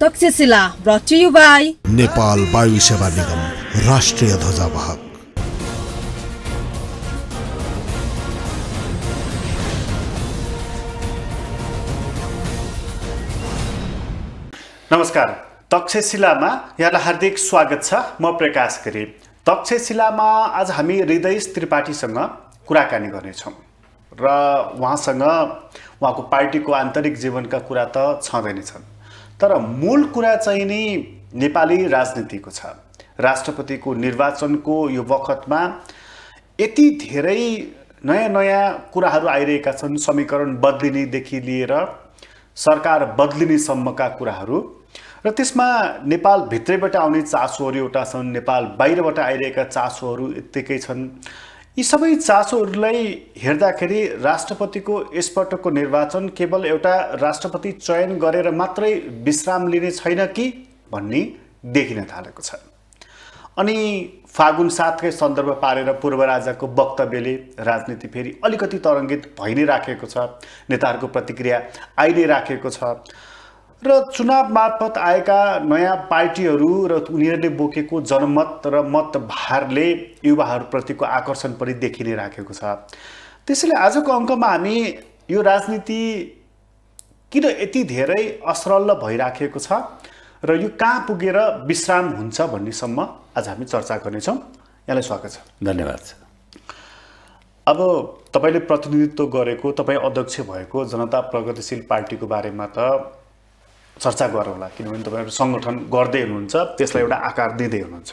Takshashila brought you by Nepal वायु सेवा निगम राष्ट्रिय ध्वजावाहक नमस्कार तक्षशिलामा यहाँलाई हार्दिक स्वागत छ म प्रकाश गरी तक्षशिलामा आज हामी हृदय त्रिपाठीसँग कुराकानी गर्नेछौँ र उहाँसँग उहाँको पार्टीको आन्तरिक जीवनका कुरा त छँदै नै छन् तर मूल कुरा चाहिँ नि नेपाली राजनीतिको छ राष्ट्रपतिको निर्वाचनको यो वखतमा यति धेरै नयाँ नयाँ कुराहरू आइरहेका छन् समीकरण बदलिनेदेखि लिएर सरकार बदलिनेसम्मका कुराहरू र त्यसमा भित्रैबाट आउने चासोहरू एउटा छन् नेपाल बाहिरबाट आइरहेका चासोहरू यत्तिकै छन् यी सबै चासोहरूलाई हेर्दाखेरि राष्ट्रपतिको यसपटकको निर्वाचन केवल एउटा राष्ट्रपति चयन गरेर मात्रै विश्राम लिने छैन कि भन्ने देखिन थालेको छ अनि फागुन सातकै सन्दर्भ पारेर पूर्व राजाको वक्तव्यले राजनीति फेरि अलिकति तरङ्गित भइ नै राखेको छ नेताहरूको प्रतिक्रिया आइ नै राखेको छ र चुनाव मार्फत आएका नयाँ पार्टीहरू र उनीहरूले बोकेको जनमत र मतभारले युवाहरूप्रतिको आकर्षण पनि देखि नै राखेको छ त्यसैले आजको अङ्कमा हामी यो राजनीति किन यति धेरै असरल भइराखेको छ र यो कहाँ पुगेर विश्राम हुन्छ भन्नेसम्म आज हामी चर्चा गर्नेछौँ यहाँलाई स्वागत छ धन्यवाद अब तपाईँले प्रतिनिधित्व गरेको तपाईँ अध्यक्ष भएको जनता प्रगतिशील पार्टीको बारेमा त चर्चा गरौँला किनभने तपाईँहरू सङ्गठन गर्दै हुनुहुन्छ त्यसलाई एउटा आकार दिँदै हुनुहुन्छ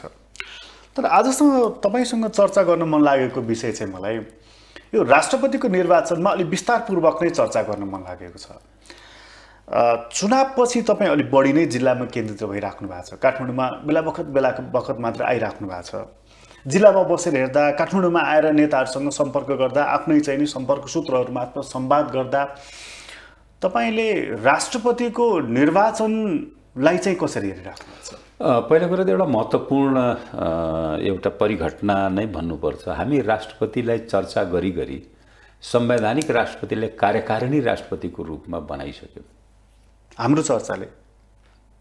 तर आजसम्म तपाईँसँग चर्चा गर्न मन लागेको विषय चाहिँ मलाई यो राष्ट्रपतिको निर्वाचनमा अलिक विस्तारपूर्वक नै चर्चा गर्न मन लागेको छ चुनावपछि तपाईँ अलिक बढी नै जिल्लामा केन्द्रित भइराख्नु भएको छ काठमाडौँमा बेला बखत बेला बखत मात्र आइराख्नु भएको छ जिल्लामा बसेर हेर्दा काठमाडौँमा आएर नेताहरूसँग सम्पर्क गर्दा आफ्नै चाहिँ नि सम्पर्क सूत्रहरू मात्र सम्वाद गर्दा तपाईँले राष्ट्रपतिको निर्वाचनलाई चाहिँ कसरी हेरिराख्नुहुन्छ पहिलो कुरा त एउटा महत्त्वपूर्ण एउटा परिघटना नै भन्नुपर्छ हामी राष्ट्रपतिलाई चर्चा गरी गरी संवैधानिक राष्ट्रपतिले कार्यकारिणी राष्ट्रपतिको रूपमा बनाइसक्यौँ हाम्रो चर्चाले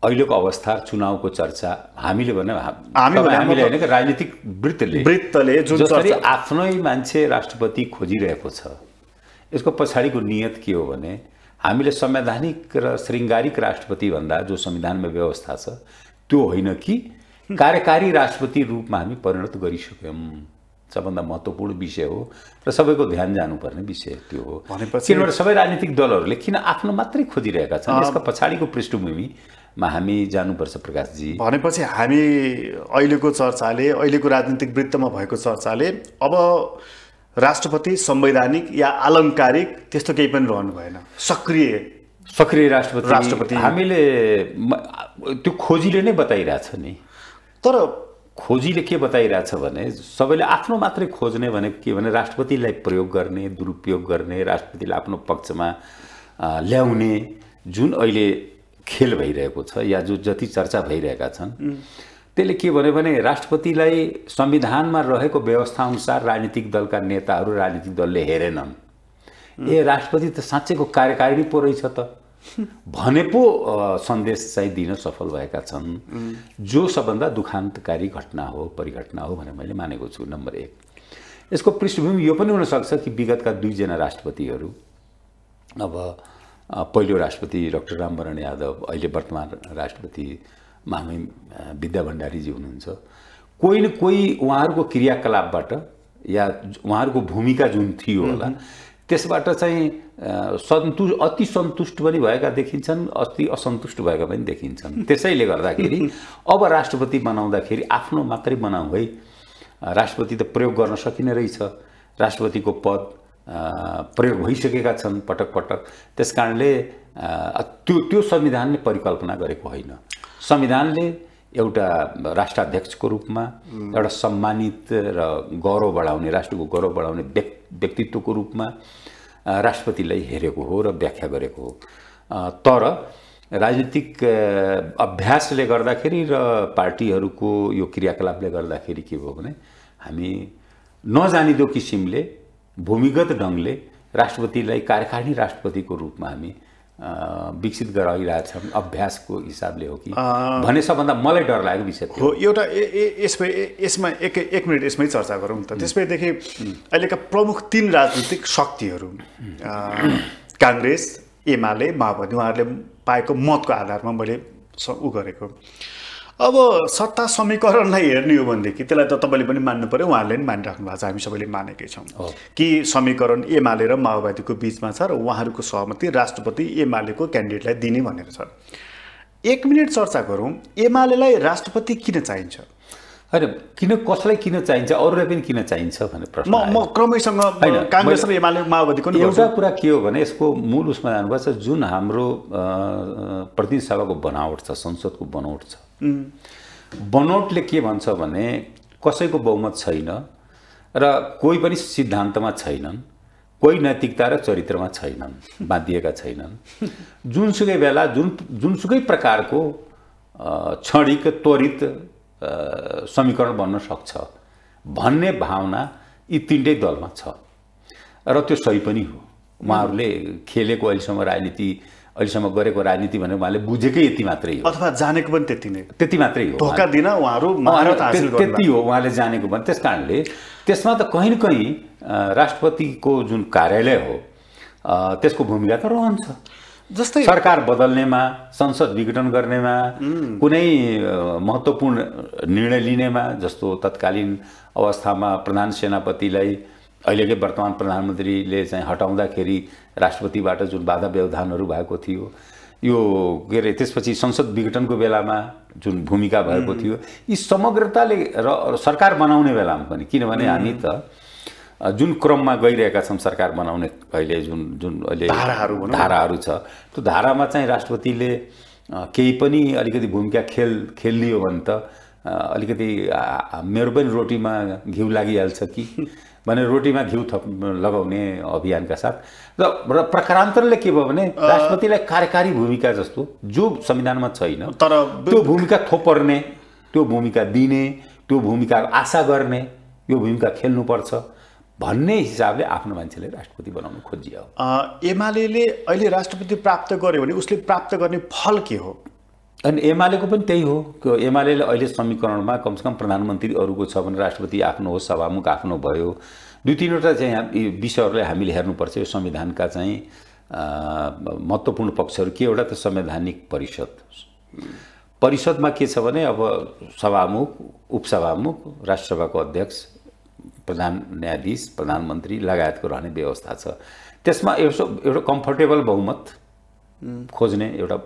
अहिलेको अवस्था चुनावको चर्चा हामीले भने हामीले होइन राजनीतिक वृत्तले वृत्तले जसरी आफ्नै मान्छे राष्ट्रपति खोजिरहेको छ यसको पछाडिको नियत के हो भने हामीले संवैधानिक र शृङ्गारिक राष्ट्रपति भन्दा जो संविधानमा व्यवस्था छ त्यो होइन कि कार्यकारी राष्ट्रपति रूपमा हामी परिणत गरिसक्यौँ सबभन्दा महत्त्वपूर्ण विषय हो र सबैको ध्यान जानुपर्ने विषय त्यो हो भनेपछि किनभने सबै राजनीतिक दलहरूले किन आफ्नो मात्रै खोजिरहेका छन् यसको पछाडिको पृष्ठभूमिमा हामी जानुपर्छ प्रकाशजी भनेपछि हामी अहिलेको चर्चाले अहिलेको राजनीतिक वृत्तमा भएको चर्चाले अब राष्ट्रपति संवैधानिक या आलङ्कारिक त्यस्तो केही पनि रहनु भएन सक्रिय सक्रिय राष्ट्रपति राष्ट्रपति हामीले त्यो खोजीले नै बताइरहेछ नि तर खोजीले के बताइरहेछ भने सबैले आफ्नो मात्रै खोज्ने भने के भने राष्ट्रपतिलाई प्रयोग गर्ने दुरुपयोग गर्ने राष्ट्रपतिलाई आफ्नो पक्षमा ल्याउने जुन अहिले खेल भइरहेको छ या जो जति चर्चा भइरहेका छन् त्यसले के भन्यो भने राष्ट्रपतिलाई संविधानमा रहेको व्यवस्था अनुसार राजनीतिक दलका नेताहरू राजनीतिक दलले हेरेनन् ए राष्ट्रपति त साँच्चैको कार्यकारिणी पो रहेछ त भने पो सन्देश चाहिँ दिन सफल भएका छन् जो सबभन्दा दुखान्तकारी घटना हो परिघटना हो भनेर मैले मानेको छु नम्बर एक यसको पृष्ठभूमि यो पनि हुनसक्छ कि विगतका दुईजना राष्ट्रपतिहरू अब पहिलो राष्ट्रपति डक्टर रामवरण यादव अहिले वर्तमान राष्ट्रपति मामै विद्या भण्डारीजी हुनुहुन्छ कोही न कोही उहाँहरूको क्रियाकलापबाट या उहाँहरूको भूमिका जुन थियो होला त्यसबाट चाहिँ सन्तु अति सन्तुष्ट पनि भएका देखिन्छन् अति असन्तुष्ट भएका पनि देखिन्छन् त्यसैले गर्दाखेरि अब राष्ट्रपति बनाउँदाखेरि आफ्नो मात्रै बनाऊ है राष्ट्रपति त प्रयोग गर्न सकिने रहेछ राष्ट्रपतिको पद प्रयोग भइसकेका छन् पटक पटक त्यस कारणले त्यो त्यो संविधानले परिकल्पना गरेको होइन संविधानले एउटा राष्ट्राध्यक्षको रूपमा एउटा सम्मानित र गौरव बढाउने राष्ट्रको गौरव बढाउने व्यक्तित्वको रूपमा राष्ट्रपतिलाई हेरेको हो र व्याख्या गरेको हो तर राजनीतिक अभ्यासले गर्दाखेरि र पार्टीहरूको यो क्रियाकलापले गर्दाखेरि के भयो भने हामी नजानिदो किसिमले भूमिगत ढङ्गले राष्ट्रपतिलाई कार्यकारिणी राष्ट्रपतिको रूपमा हामी विकसित गरेर अघिरहेको छ अभ्यासको हिसाबले हो कि भने सबभन्दा मलाई डर लागेको विषय हो एउटा यसमा यसमा एक एक मिनट यसमै चर्चा गरौँ त त्यसमैदेखि अहिलेका प्रमुख तिन राजनीतिक शक्तिहरू काङ्ग्रेस एमाले माओवादी उहाँहरूले पाएको मतको आधारमा मैले ऊ गरेको अब सत्ता समीकरणलाई हेर्ने हो भनेदेखि त्यसलाई त तपाईँले पनि मान्नु पऱ्यो उहाँहरूले पनि मानिराख्नु भएको छ हामी सबैले मानेकै छौँ कि समीकरण एमाले र माओवादीको बिचमा छ र उहाँहरूको सहमति राष्ट्रपति एमालेको क्यान्डिडेटलाई दिने भनेर छ एक मिनट चर्चा गरौँ एमालेलाई राष्ट्रपति किन चाहिन्छ होइन किन कसलाई किन चाहिन्छ अरूलाई पनि किन चाहिन्छ भन्ने प्रश्न म म क्रमैसँग काङ्ग्रेस र एमाले माओवादीको एउटा कुरा के हो भने यसको मूल उसमा जानुभएको छ जुन हाम्रो प्रतिनिधि सभाको बनावट छ संसदको बनावट छ बनोटले के भन्छ भने कसैको बहुमत छैन र कोही पनि सिद्धान्तमा छैनन् कोही नैतिकता र चरित्रमा छैनन् बाँधिएका छैनन् जुनसुकै बेला जुन जुनसुकै प्रकारको क्षणिक त्वरित समीकरण बन्न सक्छ भन्ने भावना यी तिनटै दलमा छ र त्यो सही पनि हो उहाँहरूले खेलेको अहिलेसम्म राजनीति अहिलेसम्म गरेको राजनीति भनेर उहाँले बुझेकै यति मात्रै हो अथवा जानेको पनि त्यति नै त्यति मात्रै हो धोका दिन उहाँहरू त्यति हो उहाँले जानेको भने त्यस कारणले त्यसमा त कहीँ न कहीँ राष्ट्रपतिको जुन कार्यालय हो त्यसको भूमिका त रहन्छ जस्तै सरकार बदल्नेमा संसद विघटन गर्नेमा कुनै महत्त्वपूर्ण निर्णय लिनेमा जस्तो तत्कालीन अवस्थामा प्रधान सेनापतिलाई अहिलेकै वर्तमान प्रधानमन्त्रीले चाहिँ हटाउँदाखेरि राष्ट्रपतिबाट जुन बाधा व्यवधानहरू भएको थियो यो के अरे त्यसपछि संसद विघटनको बेलामा जुन भूमिका भएको थियो यी समग्रताले र सरकार बनाउने बेलामा पनि किनभने हामी त जुन क्रममा गइरहेका छौँ सरकार बनाउने अहिले जुन जुन अहिले धाराहरू धाराहरू छ त्यो धारामा चाहिँ राष्ट्रपतिले केही पनि अलिकति भूमिका खेल खेलियो भने त अलिकति मेरो पनि रोटीमा घिउ लागिहाल्छ कि भने रोटीमा घिउ थप लगाउने अभियानका साथ र र प्रकारान्तरले के भयो भने राष्ट्रपतिलाई कार्यकारी भूमिका जस्तो जो संविधानमा छैन तर त्यो भूमिका थोपर्ने त्यो भूमिका दिने त्यो भूमिका आशा गर्ने यो भूमिका खेल्नुपर्छ भन्ने हिसाबले आफ्नो मान्छेले राष्ट्रपति बनाउनु खोजियो एमाले अहिले राष्ट्रपति प्राप्त गर्यो भने उसले प्राप्त गर्ने फल के हो अनि एमालेको पनि त्यही हो एमाले अहिले समीकरणमा कमसेकम प्रधानमन्त्री अरूको छ भने राष्ट्रपति आफ्नो हो सभामुख आफ्नो भयो दुई तिनवटा चाहिँ यी विषयहरूलाई हामीले हेर्नुपर्छ यो संविधानका चाहिँ महत्त्वपूर्ण पक्षहरू के एउटा त संवैधानिक परिषद परिषदमा के छ भने अब सभामुख उपसभामुख राष्ट्रसभाको अध्यक्ष प्रधान न्यायाधीश प्रधानमन्त्री लगायतको रहने व्यवस्था छ त्यसमा यसो एउटा कम्फर्टेबल बहुमत खोज्ने एउटा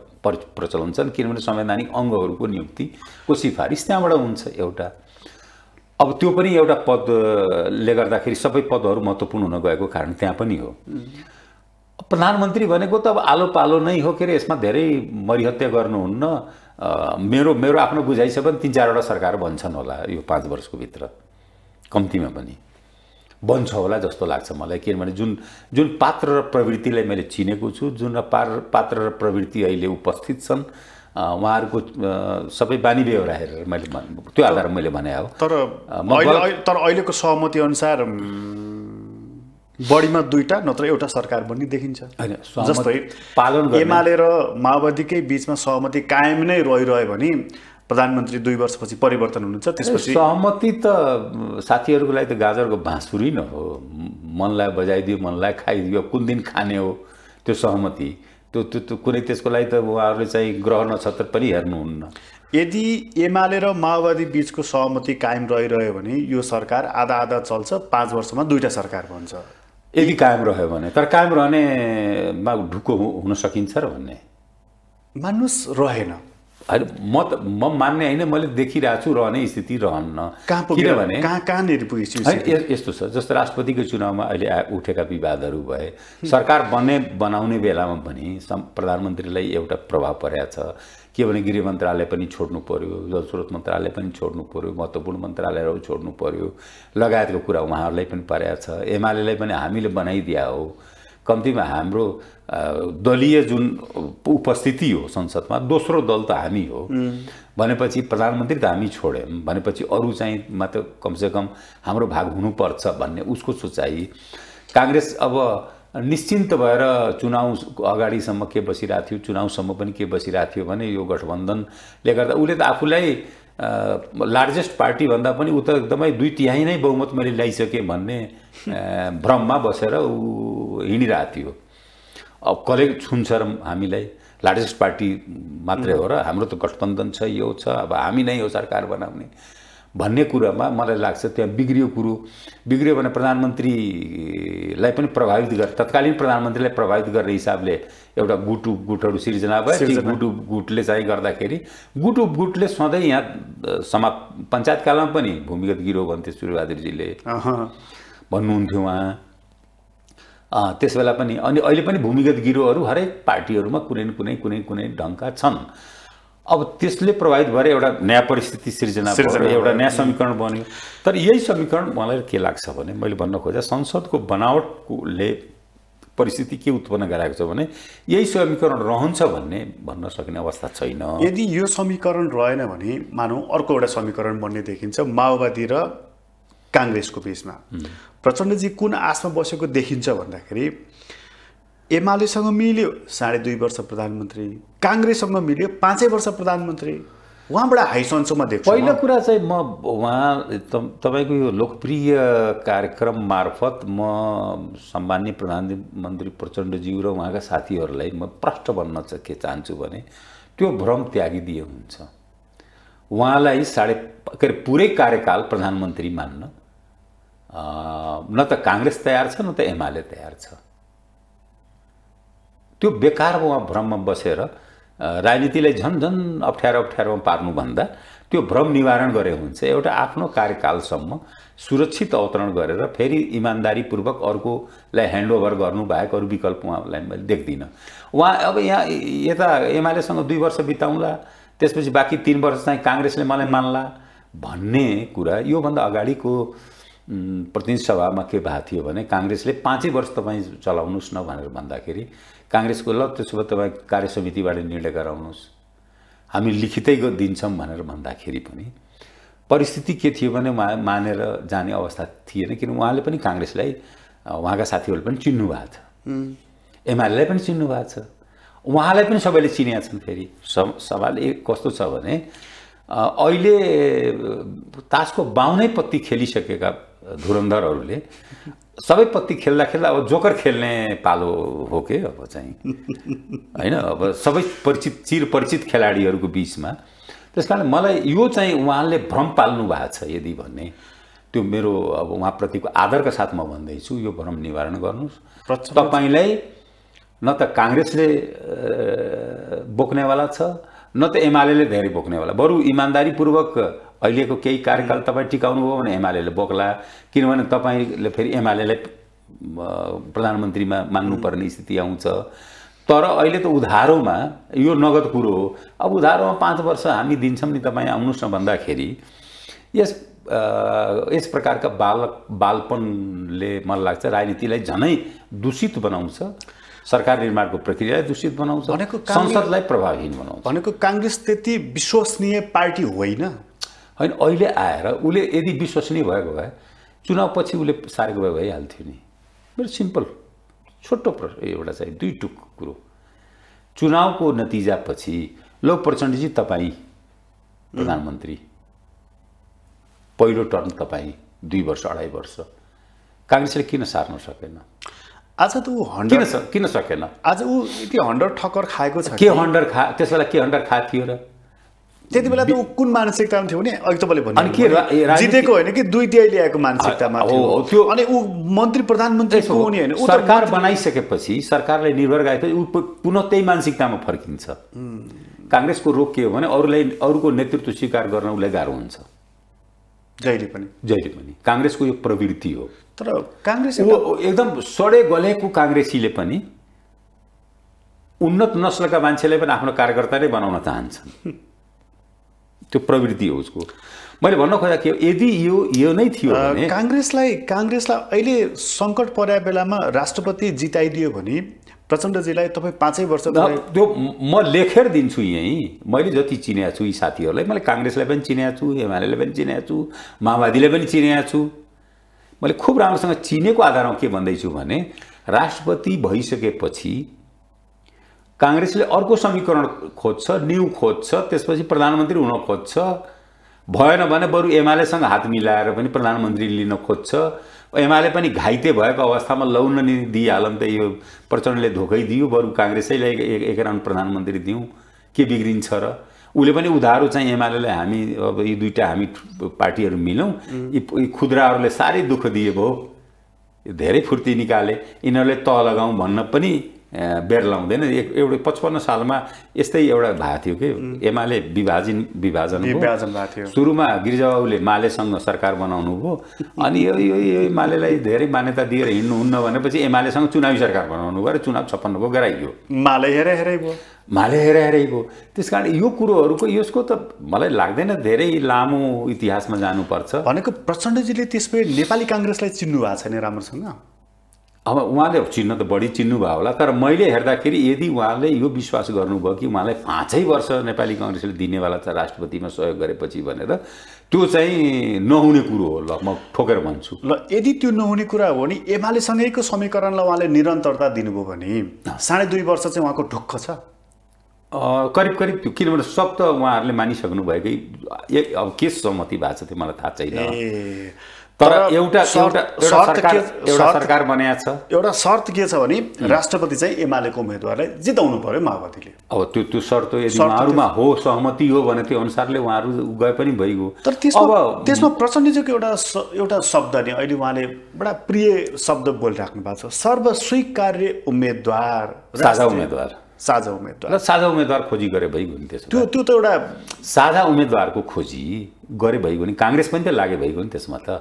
प्रचलन छन् किनभने संवैधानिक अङ्गहरूको नियुक्तिको सिफारिस त्यहाँबाट हुन्छ एउटा अब त्यो पनि एउटा पदले गर्दाखेरि सबै पदहरू महत्त्वपूर्ण हुन गएको कारण त्यहाँ पनि हो प्रधानमन्त्री भनेको त अब आलो पालो नै हो के अरे यसमा धेरै मरिहत्या गर्नुहुन्न मेरो मेरो आफ्नो बुझाइ छ भने तिन चारवटा सरकार भन्छन् होला यो पाँच वर्षको भित्र कम्तीमा पनि बन्छ होला जस्तो लाग्छ मलाई किनभने जुन जुन पात्र र प्रवृत्तिलाई मैले चिनेको छु जुन पार पात्र र प्रवृत्ति अहिले उपस्थित छन् उहाँहरूको सबै बानी बेहोरा हेरेर मैले त्यो आधारमा मैले भने अब तर तर अहिलेको सहमति अनुसार बढीमा दुईवटा नत्र एउटा सरकार पनि देखिन्छ जस्तै पालन एमाले र माओवादीकै बिचमा सहमति कायम नै रहिरह्यो भने प्रधानमन्त्री दुई वर्षपछि परिवर्तन हुनुहुन्छ त्यसपछि सहमति त साथीहरूको लागि त गाजरको भाँसुरी न हो मनलाई बजाइदियो मनलाई खाइदियो कुन दिन खाने हो त्यो सहमति त्यो त्यो कुनै त्यसको लागि त उहाँहरूले चाहिँ ग्रह नक्षत्र पनि हेर्नुहुन्न यदि एमाले र माओवादी बिचको सहमति कायम रहिरह्यो भने यो सरकार आधा आधा चल्छ पाँच वर्षमा दुईवटा सरकार भन्छ यदि कायम रह्यो भने तर कायम रहनेमा ढुक्क हुन सकिन्छ र भन्ने मान्नुहोस् रहेन होइन म त म मान्ने होइन मैले देखिरहेको छु रहने स्थिति रहन्न किनभने कहाँ कहाँनिर है यस्तो छ जस्तो राष्ट्रपतिको चुनावमा अहिले उठेका विवादहरू भए सरकार बन्ने बनाउने बेलामा पनि प्रधानमन्त्रीलाई एउटा प्रभाव परेको छ के भने गृह मन्त्रालय पनि छोड्नु पर्यो जलस्रोत मन्त्रालय पनि छोड्नु पऱ्यो महत्त्वपूर्ण मन्त्रालयहरू छोड्नु पर्यो लगायतको कुरा उहाँहरूलाई पनि परेको छ एमालेलाई पनि हामीले बनाइदिया हो कम्तीमा हाम्रो दलीय जुन उपस्थिति हो संसदमा दोस्रो दल त हामी हो भनेपछि प्रधानमन्त्री त हामी छोड्यौँ भनेपछि अरू चाहिँ मात्र कमसेकम हाम्रो भाग हुनुपर्छ भन्ने उसको सोचाइ काङ्ग्रेस अब निश्चिन्त भएर चुनाउ अगाडिसम्म के बसिरहेको थियो चुनाउसम्म पनि के बसिरहेको थियो भने यो गठबन्धनले गर्दा उसले त आफूलाई लार्जेस्ट पार्टी भन्दा पनि ऊ त एकदमै दुई तिहाई नै बहुमत मैले ल्याइसकेँ भन्ने भ्रममा बसेर ऊ हिँडिरहेको थियो अब कसले छुन्छ र हामीलाई लार्जेस्ट पार्टी मात्रै हो र हाम्रो त गठबन्धन छ यो छ अब हामी नै हो सरकार बनाउने भन्ने कुरामा मलाई लाग्छ त्यहाँ बिग्रियो कुरो बिग्रियो भने प्रधानमन्त्रीलाई पनि प्रभावित गर् तत्कालीन प्रधानमन्त्रीलाई प्रभावित गर्ने हिसाबले एउटा गुटु गुटहरू सिर्जना भयो ती गुटु गुटले चाहिँ गर्दाखेरि गुटु गुटले सधैँ यहाँ समा कालमा पनि भूमिगत गिरो भन्थे सूर्यबहादुरजीले भन्नुहुन्थ्यो उहाँ त्यस बेला पनि अनि अहिले पनि भूमिगत गिरोहरू हरेक पार्टीहरूमा कुनै न कुनै कुनै कुनै ढङ्गका छन् अब त्यसले प्रभावित भएर एउटा नयाँ परिस्थिति सिर्जना एउटा नयाँ समीकरण बन्यो तर यही समीकरण मलाई के लाग्छ भने मैले भन्न खोजेँ संसदको बनावटले परिस्थिति के उत्पन्न गराएको छ भने यही समीकरण रहन्छ भन्ने भन्न सकिने अवस्था छैन यदि यो समीकरण रहेन भने मानौँ अर्को एउटा समीकरण बन्ने देखिन्छ माओवादी र काङ्ग्रेसको बिचमा प्रचण्डजी कुन आशमा बसेको देखिन्छ भन्दाखेरि एमालेसँग मिल्यो साढे दुई वर्ष प्रधानमन्त्री काङ्ग्रेससँग मिल्यो पाँचै वर्ष प्रधानमन्त्री उहाँबाट हाइसन्सोमा देख्छु पहिलो कुरा चाहिँ म उहाँ तपाईँको यो लोकप्रिय कार्यक्रम मार्फत म सम्मान्य प्रधानमन्त्री प्रचण्डज्यू र उहाँका साथीहरूलाई म प्रष्ट भन्न के चाहन्छु भने त्यो भ्रम त्यागिदिए हुन्छ उहाँलाई साढे के अरे पुरै कार्यकाल प्रधानमन्त्री मान्न न त काङ्ग्रेस तयार छ न त एमाले तयार छ त्यो बेकार उहाँ भ्रममा बसेर राजनीतिलाई झन् झन् अप्ठ्यारो अप्ठ्यारोमा पार्नुभन्दा त्यो भ्रम निवारण गरे हुन्छ एउटा आफ्नो कार्यकालसम्म सुरक्षित अवतरण गरेर फेरि इमान्दारीपूर्वक अर्कोलाई ह्यान्डओभर बाहेक अरू विकल्प उहाँलाई मैले देख्दिनँ उहाँ अब यहाँ यता एमालेसँग दुई वर्ष बिताउँला त्यसपछि बाँकी तिन वर्ष चाहिँ काङ्ग्रेसले मलाई मान्ला भन्ने कुरा योभन्दा अगाडिको प्रतिनिधि सभामा के भएको थियो भने काङ्ग्रेसले पाँचै वर्ष तपाईँ चलाउनुहोस् न भनेर भन्दाखेरि काङ्ग्रेसको ल त्यसो भए तपाईँ कार्य समितिबाट निर्णय गराउनुहोस् हामी लिखितै दिन्छौँ भनेर भन्दाखेरि पनि परिस्थिति के थियो भने उहाँ मानेर जाने अवस्था थिएन किन उहाँले पनि काङ्ग्रेसलाई उहाँका साथीहरूले पनि चिन्नुभएको छ एमआलएलाई पनि चिन्नु भएको छ उहाँलाई पनि सबैले चिनेका छन् फेरि सवाल कस्तो छ भने अहिले तासको बाहुनैपत्ती खेलिसकेका धुरन्धरहरूले सबै पत्ती खेल्दा खेल्दा अब जोकर खेल्ने पालो हो के अब चाहिँ होइन अब सबै परिचित चिर परिचित खेलाडीहरूको बिचमा त्यस कारण मलाई यो चाहिँ उहाँले भ्रम पाल्नु भएको छ यदि भन्ने त्यो मेरो अब उहाँप्रतिको आदरका साथ म भन्दैछु यो भ्रम निवारण गर्नुहोस् तपाईँलाई न त काङ्ग्रेसले बोक्नेवाला छ न त एमाले धेरै बोक्नेवाला बरु इमान्दारीपूर्वक अहिलेको केही कार्यकाल तपाईँ टिकाउनु भयो भने एमाले बोक्ला किनभने तपाईँले फेरि एमालेलाई प्रधानमन्त्रीमा मान्नुपर्ने स्थिति आउँछ तर अहिले त उधारोमा यो नगद कुरो हो अब उधारोमा पाँच वर्ष हामी दिन्छौँ नि तपाईँ आउनुहोस् न भन्दाखेरि यस यस प्रकारका बालक बालपनले मलाई लाग्छ राजनीतिलाई झनै दूषित बनाउँछ सरकार निर्माणको प्रक्रियालाई दूषित बनाउँछ भनेको संसदलाई प्रभावहीन बनाउँछ भनेको काङ्ग्रेस त्यति विश्वसनीय पार्टी होइन होइन अहिले आएर उसले यदि विश्वसनीय भएको भए चुनावपछि उसले सारेको भए भइहाल्थ्यो नि मेरो सिम्पल छोटो प्र एउटा चाहिँ दुई टुक कुरो चुनावको नतिजापछि लो प्रचण्डजी तपाईँ प्रधानमन्त्री पहिलो टर्न तपाईँ दुई वर्ष अढाई वर्ष काङ्ग्रेसले किन सार्न सकेन आज त ऊ हन्डर किन किन सकेन आज ऊ त्यो हन्डर ठक्कर खाएको छ के हन्डर खा त्यस बेला के हन्डर खाएको थियो र त्यति बेला त कुन मानसिकतामा थियो भने अघि तपाईँले भन्नु के जितेको होइन कि दुई तिहाई ल्याएको मानसिकतामा थियो अनि ऊ मन्त्री प्रधानमन्त्री हुने होइन सरकार बनाइसकेपछि सरकारले निर्भर गरेपछि ऊ पुनः त्यही मानसिकतामा फर्किन्छ काङ्ग्रेसको रोग के हो भने अरूलाई अरूको नेतृत्व स्वीकार गर्न उसलाई गाह्रो हुन्छ जहिले पनि जहिले पनि काङ्ग्रेसको यो प्रवृत्ति हो तर काङ्ग्रेस एकदम सडे गलेको काङ्ग्रेसीले पनि उन्नत नस्लका मान्छेले पनि आफ्नो कार्यकर्ता नै बनाउन चाहन्छन् त्यो प्रवृत्ति हो उसको मैले भन्न खोजेको यदि यो यो नै थियो काङ्ग्रेसलाई काङ्ग्रेसलाई अहिले सङ्कट परेको बेलामा राष्ट्रपति जिताइदियो भने प्रचण्डजीलाई तपाईँ पाँचै वर्ष त्यो म लेखेर दिन्छु यहीँ मैले जति चिनेको छु यी साथीहरूलाई मैले काङ्ग्रेसलाई पनि चिनेको छु एमालेलाई पनि चिनेको छु माओवादीलाई पनि चिनेको छु मैले खुब राम्रोसँग चिनेको आधारमा के भन्दैछु भने राष्ट्रपति भइसकेपछि काङ्ग्रेसले अर्को समीकरण खोज्छ न्यु खोज्छ त्यसपछि प्रधानमन्त्री हुन खोज्छ भएन भने बरु एमालेसँग हात मिलाएर पनि प्रधानमन्त्री लिन खोज्छ एमाले पनि घाइते भएको अवस्थामा लौन नि दिइहालौँ त यो प्रचण्डले धोकै दियो बरु काङ्ग्रेसैलाई एक एक राउन्ड प्रधानमन्त्री दिउँ के बिग्रिन्छ र उसले पनि उधारो चाहिँ एमाले हामी अब यी दुइटा हामी पार्टीहरू मिलौँ यी खुद्राहरूले साह्रै दुःख दिएको भयो धेरै फुर्ती निकाले यिनीहरूले त लगाउँ भन्न पनि बेड लाउँदैन एउटा पचपन्न सालमा यस्तै एउटा भएको थियो कि एमाले विभाजन विभाजन विभाजन भएको थियो सुरुमा गिरिजाबाबुले मालेसँग सरकार बनाउनु भयो अनि यो यो यो मालेलाई धेरै मान्यता दिएर हिँड्नुहुन्न भनेपछि एमालेसँग चुनावी सरकार बनाउनु भयो र चुनाव छप्पन्नको गराइयो माले हेरे हेरै भयो माले हेरे हेरै भयो त्यस कारण यो कुरोहरूको यसको त मलाई लाग्दैन धेरै लामो इतिहासमा जानुपर्छ भनेको प्रचण्डजीले त्यसपछि नेपाली काङ्ग्रेसलाई चिन्नु भएको छैन राम्रोसँग अब उहाँले चिन्न त बढी चिन्नुभयो होला तर मैले हेर्दाखेरि यदि उहाँले यो विश्वास गर्नुभयो कि उहाँलाई पाँचै वर्ष नेपाली कङ्ग्रेसले दिनेवाला छ राष्ट्रपतिमा सहयोग गरेपछि भनेर त्यो चाहिँ नहुने कुरो हो ल म ठोकेर भन्छु ल यदि त्यो नहुने कुरा हो भने एमालेसँगैको समीकरणलाई उहाँले निरन्तरता दिनुभयो भने साढे दुई वर्ष चाहिँ उहाँको ढुक्क छ करिब करिब त्यो किनभने सब त उहाँहरूले मानिसक्नु भएकै अब के सहमति भएको छ त्यो मलाई थाहा छैन तर एउटा एउटा सरकार एउटा सरकार बनाएको छ एउटा शर्त के छ भने राष्ट्रपति चाहिँ एमालेको उम्मेदवारलाई जिताउनु पर्यो माओवादीले अब त्यो त्यो शर्त यदि उहाँहरूमा हो सहमति हो भने त्यो अनुसारले उहाँहरू गए पनि भइगयो तर त्यसमा त्यसमा प्रचण्डजीको एउटा एउटा शब्द नि अहिले उहाँले बडा प्रिय शब्द बोलिराख्नु भएको छ सर्वस्वीकार्य उम्मेद्वार साझा उम्मेद्वार साझा उम्मेद्वार साझा उम्मेद्वार खोजी गरे भइगयो नि त्यसमा त्यो त्यो त एउटा साझा उम्मेद्वारको खोजी गरे भइगयो नि काङ्ग्रेस पनि त लागे भइगयो नि त्यसमा त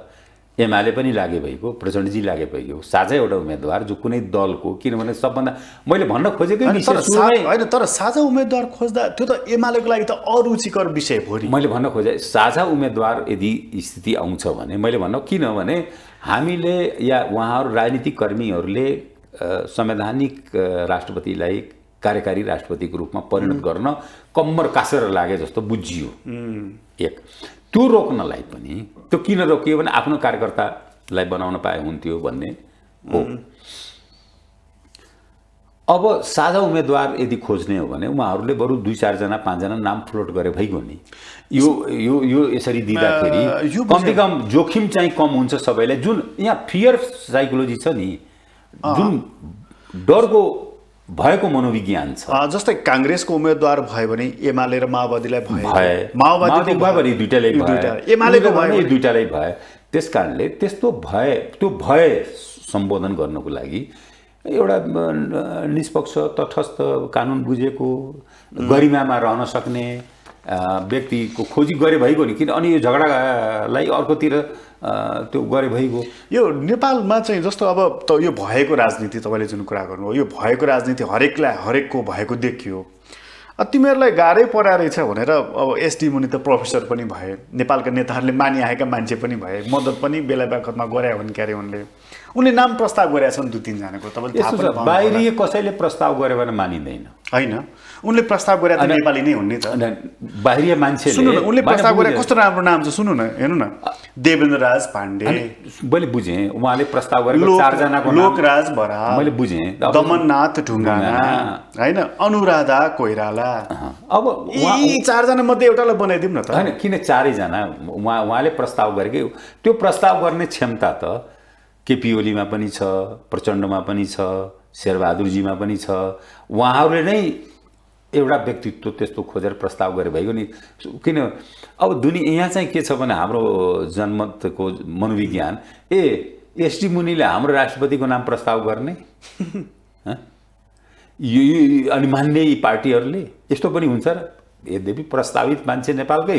एमाले पनि लागे भइगयो प्रचण्डजी लागे भइगयो साझा एउटा उम्मेद्वार जो कुनै दलको किनभने सबभन्दा मैले भन्न खोजेकै होइन तर साझा उम्मेद्वार खोज्दा त्यो त एमालेको लागि त अरुचिकर विषय हो मैले भन्न खोजे साझा उम्मेद्वार यदि स्थिति आउँछ भने मैले भन्न किनभने हामीले या उहाँहरू राजनीतिक कर्मीहरूले संवैधानिक राष्ट्रपतिलाई कार्यकारी राष्ट्रपतिको रूपमा परिणत गर्न कम्मर कासेर लागे जस्तो बुझियो एक त्यो रोक्नलाई पनि त्यो किन रोकियो भने आफ्नो कार्यकर्तालाई बनाउन पाए हुन्थ्यो भन्ने हो अब साझा उम्मेद्वार यदि खोज्ने हो भने उहाँहरूले बरु दुई चारजना पाँचजना नाम फ्लोट गरे भइगयो नि यो यो यो यसरी दिँदाखेरि कमसे जोखिम चाहिँ कम हुन्छ सबैलाई जुन यहाँ फियर साइकोलोजी छ नि जुन डरको भएको मनोविज्ञान छ जस्तै काङ्ग्रेसको उम्मेद्वार भयो भने एमाले र माओवादीलाई भए माओवादी भयो भने दुइटालाई एमाले दुइटालाई भए त्यस कारणले त्यस्तो भए त्यो भए सम्बोधन गर्नको लागि एउटा निष्पक्ष तटस्थ कानुन बुझेको गरिमामा रहन सक्ने व्यक्तिको खोजी गरे भइगयो नि किन अनि यो झगडालाई अर्कोतिर त्यो गरे भइगयो यो नेपालमा चाहिँ जस्तो अब त यो भएको राजनीति तपाईँले जुन कुरा गर्नु यो भएको राजनीति हरेकलाई हरेकको भएको देखियो तिमीहरूलाई गाह्रै परा रहेछ भनेर अब एसडी मुनि त प्रोफेसर पनि भए नेपालका नेताहरूले मानिआएका मान्छे पनि भए मद्दत पनि बेला गरे हुन् क्यारे उनले उनले नाम प्रस्ताव गरेका छन् दुई तिनजनाको तपाईँले बाहिरी कसैले प्रस्ताव गरे भने मानिँदैन होइन उनले प्रस्ताव गरेर नेपाली नै हुने त बाहिरी मान्छे सुन्नु न उनले प्रस्ताव गरे कस्तो राम्रो नाम छ सुन्नु न हेर्नु न देवेन्द्र राज पाण्डे मैले बुझेँ उहाँले प्रस्ताव गरेको चारजनाको लोकराज भरा मैले बुझेँ दमननाथ ढुङ्गाना होइन अनुराधा कोइराला अब यी चारजना मध्ये एउटालाई बनाइदिउँ न त होइन किन चारैजना उहाँ उहाँले प्रस्ताव गरेकै त्यो प्रस्ताव गर्ने क्षमता त केपी ओलीमा पनि छ प्रचण्डमा पनि छ शेरबहादुरजीमा पनि छ उहाँहरूले नै एउटा व्यक्तित्व त्यस्तो खोजेर प्रस्ताव गरे भइगयो नि किन अब दुनियाँ यहाँ चाहिँ के छ भने हाम्रो जनमतको मनोविज्ञान ए एसटी मुनिले हाम्रो राष्ट्रपतिको नाम प्रस्ताव गर्ने यो अनि मान्ने यी पार्टीहरूले यस्तो पनि हुन्छ र यद्यपि प्रस्तावित मान्छे नेपालकै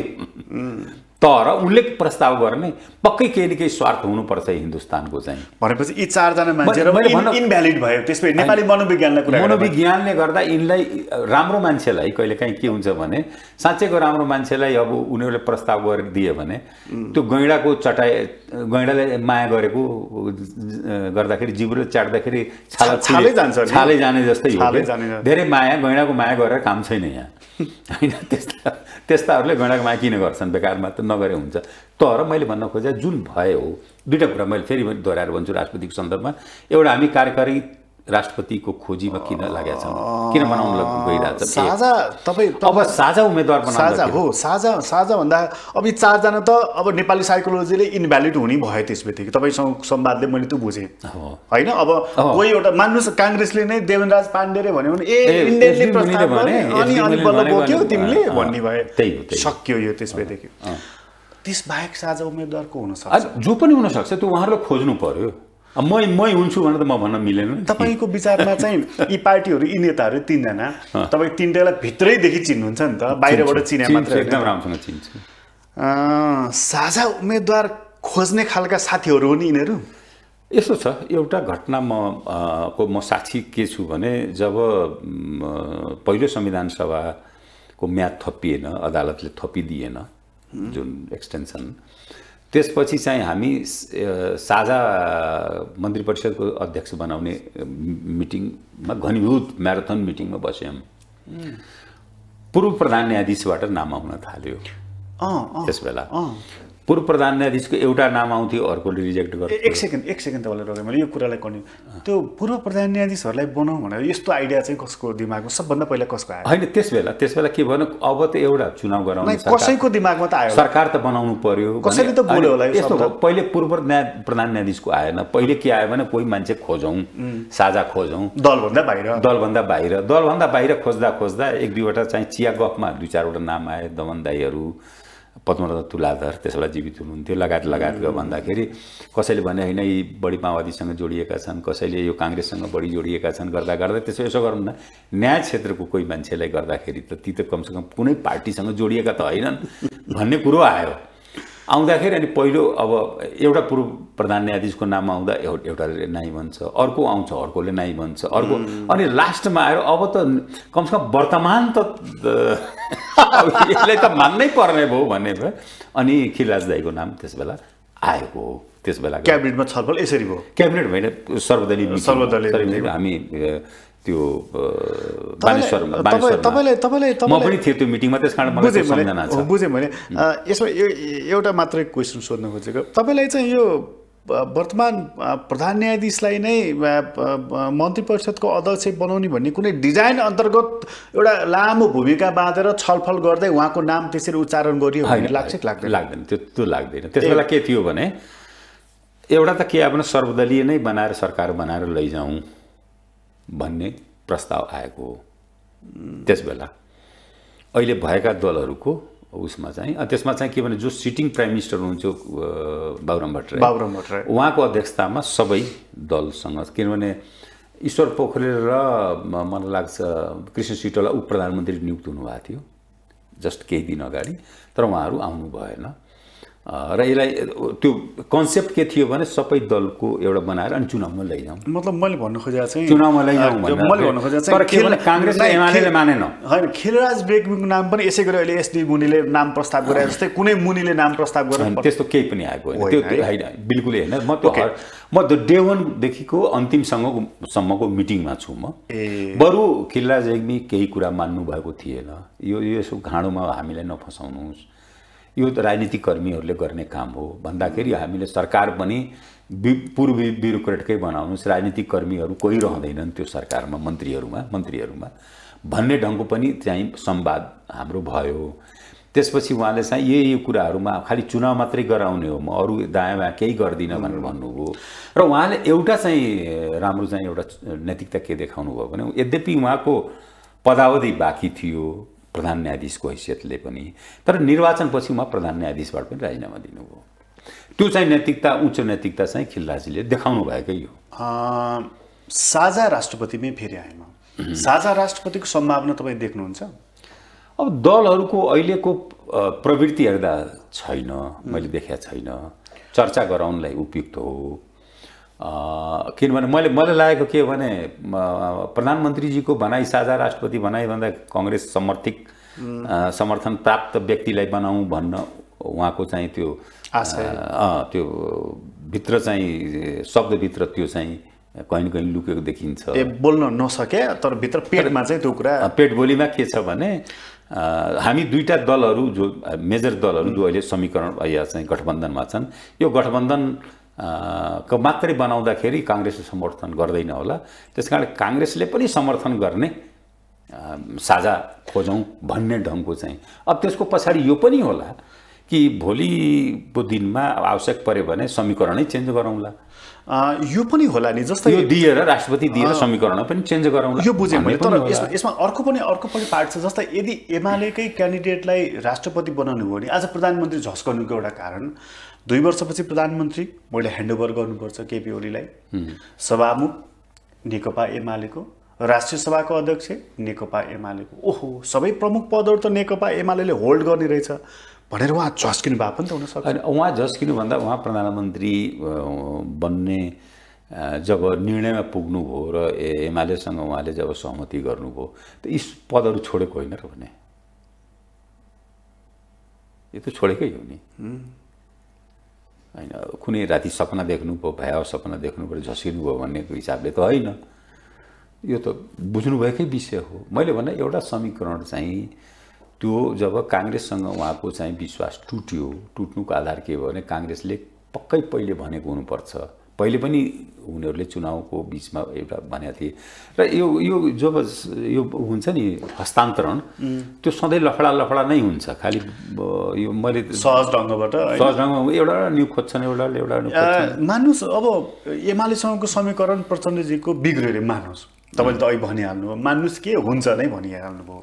तर उसले प्रस्ताव गर्ने पक्कै केही न केही स्वार्थ हुनुपर्छ हिन्दुस्तानको चाहिँ भनेपछि यी चारजना भयो त्यसपछि नेपाली मनोविज्ञानलाई मनोविज्ञानले गर्दा यिनलाई राम्रो मान्छेलाई कहिलेकाहीँ के हुन्छ भने साँच्चैको राम्रो मान्छेलाई अब उनीहरूले प्रस्ताव गरिदियो भने त्यो गैँडाको चटाइ गैँडाले माया गरेको गर्दाखेरि जिब्रो चाट्दाखेरि छाला छालै जान्छ छालै जाने जस्तै धेरै माया गैँडाको माया गरेर काम छैन यहाँ होइन त्यसलाई त्यस्ताहरूले माया किन गर्छन् बेकारमा त नगरे हुन्छ तर मैले भन्न खोजेँ जुन भए हो दुइटा कुरा मैले फेरि दोहोऱ्याएर भन्छु राष्ट्रपतिको सन्दर्भमा एउटा हामी कार्यकारी राष्ट्रपतिको खोजीमा किन लागेका छन् किन बनाउन गइरहेको छ साझा अब साझा उम्मेदवार साझा हो साझा साझा भन्दा अब यी चारजना त अब नेपाली साइकोलोजीले इन्भ्यालिड हुने भयो त्यस बित्तिकै तपाईँसँग संवादले मैले त्यो बुझेँ होइन अब कोही एउटा मान्नुहोस् काङ्ग्रेसले नै पाण्डे पाण्डेले भन्यो भने ए अनि तिमीले भन्ने भए त्यही सकियो यो त्यस बित्तिकै त्यसबाहेक साझा उम्मेदवार हुनसक्छ जो पनि हुनसक्छ त्यो उहाँहरूले खोज्नु पर्यो मै मै हुन्छु भनेर त म भन्न मिलेन तपाईँको विचारमा चाहिँ यी पार्टीहरू यी नेताहरू तिनजना तपाईँ तिनटालाई भित्रैदेखि चिन्नुहुन्छ नि त बाहिरबाट चिने मात्र एकदम राम्रोसँग चिन्छु साझा उम्मेद्वार खोज्ने खालका साथीहरू हुन् यिनीहरू यस्तो छ एउटा घटना म को म साथी के छु भने जब पहिलो संविधान सभाको म्याद थपिएन अदालतले थपिदिएन जुन एक्सटेन्सन त्यसपछि चाहिँ हामी साझा मन्त्री परिषदको अध्यक्ष बनाउने मिटिङमा घनीभूत म्याराथन मिटिङमा बस्यौँ पूर्व प्रधान न्यायाधीशबाट नाम आउन थाल्यो त्यस बेला पूर्व प्रधान न्यायाधीशको एउटा नाम आउँथ्यो अर्कोले रिजेक्ट गर्थ्यो एक सेकेन्ड एक सेकेन्ड तपाईँलाई रोकेँ मैले यो कुरालाई कन्यु त्यो पूर्व प्रधान न्यायाधीशहरूलाई बनाऊ भनेर यस्तो आइडिया चाहिँ कसको दिमागमा सबभन्दा पहिला कसको आयो होइन त्यस बेला त्यस बेला के भन्नु अब त एउटा चुनाव गराउने कसैको दिमागमा त आयो सरकार त बनाउनु पर्यो कसैले त बोल्यो होला यस्तो पहिले पूर्व न्याय प्रधान न्यायाधीशको आएन पहिले के आयो भने कोही मान्छे खोजौँ साझा खोजौँ दलभन्दा बाहिर दलभन्दा बाहिर दलभन्दा बाहिर खोज्दा खोज्दा एक दुईवटा चाहिँ चिया गफमा दुई चारवटा नाम आए दमन दाईहरू पद्मरत्न तुलाधर बेला जीवित हुनुहुन्थ्यो लगायत लगायतको भन्दाखेरि कसैले भने होइन यी बढी माओवादीसँग जोडिएका छन् कसैले यो काङ्ग्रेससँग बढी जोडिएका छन् गर्दा गर्दा त्यसो यसो गरौँ न न्याय क्षेत्रको कोही मान्छेलाई गर्दाखेरि त ती त कमसेकम कुनै पार्टीसँग जोडिएका त होइनन् भन्ने कुरो आयो आउँदाखेरि अनि पहिलो अब एउटा पूर्व प्रधान न्यायाधीशको नाम आउँदा एउटाले नाइ भन्छ अर्को आउँछ अर्कोले नाइ भन्छ अर्को अनि लास्टमा आएर अब त कमसेकम वर्तमान त यसलाई त मान्नै पर्ने भयो भन्ने भयो अनि खिलराज दाईको नाम त्यस बेला आएको हो त्यस बेला क्याबिनेटमा छलफल यसरी भयो क्याबिनेट भएन सर्वदलीय सर्वदलीय हामी त्यो बुझेँ मैले यसमा एउटा मात्रै क्वेसन सोध्नु खोजेको तपाईँलाई चाहिँ यो वर्तमान प्रधान न्यायाधीशलाई नै मन्त्री परिषदको अध्यक्ष बनाउने भन्ने कुनै डिजाइन अन्तर्गत एउटा लामो भूमिका बाँधेर छलफल गर्दै उहाँको नाम त्यसरी उच्चारण गरियो भन्ने लाग्छ लाग्दैन लाग्दैन त्यो त्यो लाग्दैन त्यस बेला के थियो भने एउटा त के अब सर्वदलीय नै बनाएर सरकार बनाएर लैजाउँ भन्ने प्रस्ताव आएको हो त्यसबेला अहिले भएका दलहरूको उसमा चाहिँ त्यसमा चाहिँ के भने जो सिटिङ प्राइम मिनिस्टर हुनुहुन्छ बाबुराम भट्टराई बाबुराम भट्टराई उहाँको अध्यक्षतामा सबै दलसँग किनभने ईश्वर पोखरेल र मलाई लाग्छ कृष्ण सिटोला उप प्रधानमन्त्री नियुक्त हुनुभएको थियो जस्ट केही दिन अगाडि तर उहाँहरू आउनु भएन र यसलाई त्यो कन्सेप्ट के थियो भने सबै दलको एउटा बनाएर अनि चुनावमा लैजाउँ मतलब मैले भन्नु खोजेको चाहिँ चुनावमा लैजाउँ काङ्ग्रेसले मानेन होइन खेलराज बेगमीको नाम पनि यसै गरी अहिले एसडी मुनिले नाम प्रस्ताव गरे जस्तै कुनै मुनिले नाम प्रस्ताव गरे त्यस्तो केही पनि आएको होइन त्यो होइन बिल्कुलै होइन म त्यो म त्यो डे वानदेखिको अन्तिमसँगको सम्मको मिटिङमा छु म बरु खिलराज बेग्मी केही कुरा मान्नु भएको थिएन यो यसो घाँडोमा हामीलाई नफसाउनुहोस् यो राजनीतिक कर्मीहरूले गर्ने काम हो भन्दाखेरि हामीले सरकार पनि बि पूर्वी ब्युरोक्रेटकै बनाउनुहोस् राजनीतिक कर्मीहरू कोही रहँदैनन् त्यो सरकारमा मन्त्रीहरूमा मन्त्रीहरूमा भन्ने ढङ्गको पनि चाहिँ संवाद हाम्रो भयो त्यसपछि उहाँले चाहिँ यही यही कुराहरूमा खालि चुनाव मात्रै गराउने हो म अरू दायाँमा केही गर्दिनँ भनेर भन्नुभयो र उहाँले एउटा चाहिँ राम्रो चाहिँ एउटा नैतिकता के देखाउनु भयो भने यद्यपि उहाँको पदावधि बाँकी थियो प्रधान न्यायाधीशको हैसियतले पनि तर निर्वाचनपछि म प्रधान न्यायाधीशबाट पनि राजीनामा दिनुभयो त्यो चाहिँ नैतिकता उच्च नैतिकता चाहिँ खिल्लाजीले देखाउनु भएकै हो साझा राष्ट्रपतिमै फेरि आएन साझा राष्ट्रपतिको सम्भावना तपाईँ देख्नुहुन्छ अब दलहरूको अहिलेको प्रवृत्ति हेर्दा छैन मैले देखाएको छैन चर्चा गराउनलाई उपयुक्त हो किनभने मैले मैले लागेको के भने प्रधानमन्त्रीजीको भनाइ साझा राष्ट्रपति भनाइ भन्दा कङ्ग्रेस समर्थित समर्थन प्राप्त व्यक्तिलाई बनाऊ भन्न उहाँको चाहिँ त्यो त्यो भित्र चाहिँ शब्दभित्र त्यो चाहिँ कहीँ कहीँ लुकेको देखिन्छ ए बोल्न नसके तर भित्र पेटमा चाहिँ त्यो कुरा पेट बोलीमा के छ भने हामी दुईवटा दलहरू जो मेजर दलहरू जो अहिले समीकरण या चाहिँ गठबन्धनमा छन् यो गठबन्धन को मात्रै बनाउँदाखेरि काङ्ग्रेसले समर्थन गर्दैन होला त्यस कारण काङ्ग्रेसले पनि समर्थन गर्ने साझा खोजौँ भन्ने ढङ्गको चाहिँ अब त्यसको पछाडि यो पनि होला कि भोलिको दिनमा आवश्यक पर्यो भने समीकरणै चेन्ज गरौँला यो पनि होला नि जस्तै यो दिएर राष्ट्रपति दिएर समीकरण पनि चेन्ज गराउँ यो बुझेँ मैले तर यसमा अर्को पनि अर्को पनि पार्ट छ जस्तै यदि एमालेकै क्यान्डिडेटलाई राष्ट्रपति बनाउनु हो भने आज प्रधानमन्त्री झस्कनुको एउटा कारण दुई वर्षपछि प्रधानमन्त्री मैले ह्यान्डओभर गर्नुपर्छ केपी ओलीलाई सभामुख नेकपा एमालेको राष्ट्रिय सभाको अध्यक्ष नेकपा एमालेको ओहो सबै प्रमुख पदहरू त नेकपा एमाले होल्ड गर्ने रहेछ भनेर उहाँ झस्किनु भए पनि त हुनसक्छ अनि उहाँ भन्दा उहाँ प्रधानमन्त्री बन्ने जब निर्णयमा पुग्नुभयो र एमालेसँग उहाँले जब सहमति गर्नुभयो त यी पदहरू छोडेको होइन र भने यो त छोडेकै हो नि होइन कुनै राति सपना देख्नुभयो भयाव सपना देख्नु देख्नुभयो भयो भन्ने हिसाबले त होइन यो त बुझ्नुभएकै विषय हो मैले भने एउटा समीकरण चाहिँ त्यो जब काङ्ग्रेससँग उहाँको चाहिँ विश्वास टुट्यो टुट्नुको आधार के भयो भने काङ्ग्रेसले पक्कै पहिले भनेको हुनुपर्छ पहिले पनि उनीहरूले चुनावको बिचमा एउटा भनेको थिए र यो यो जब यो हुन्छ नि हस्तान्तरण त्यो सधैँ लफडा लफडा नै हुन्छ खालि यो मैले सहज ढङ्गबाट सहज ढङ्गमा एउटा न्यु खोज्छन् एउटा एउटा मान्नुहोस् अब एमालेसँगको समीकरण प्रचण्डजीको बिग्रियो अरे मान्नुहोस् तपाईँले त अहिले भनिहाल्नुभयो मान्नुहोस् के हुन्छ नै भनिहाल्नुभयो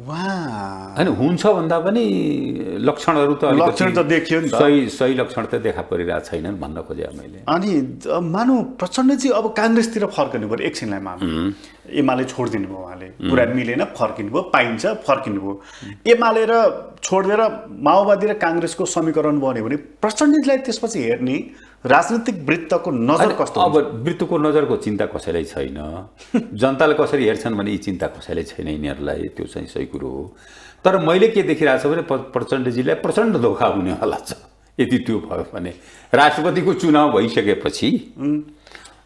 होइन हुन्छ भन्दा पनि लक्षणहरू त लक्षण त देखियो नि सही सही लक्षण त देखा परिरहेको छैनन् भन्न खोजेँ मैले अनि मानौँ प्रचण्ड चाहिँ अब काङ्ग्रेसतिर फर्कने पऱ्यो एकछिनलाई मानौँ एमाले छोडिदिनु भयो उहाँले कुरा मिलेन फर्किनु भयो पाइन्छ फर्किनु भयो एमाले र छोडिदिएर माओवादी र काङ्ग्रेसको समीकरण बन्यो भने प्रचण्डलाई त्यसपछि हेर्ने राजनीतिक वृत्तको नजर कस्तो अब वृत्तको नजरको चिन्ता कसैलाई छैन जनताले कसरी हेर्छन् भने यी चिन्ता कसैलाई छैन यिनीहरूलाई त्यो चाहिँ सही कुरो हो तर मैले के देखिरहेको छु भने प्रचण्डजीलाई प्रचण्ड धोका हुनेवाला छ यदि त्यो भयो भने राष्ट्रपतिको चुनाव भइसकेपछि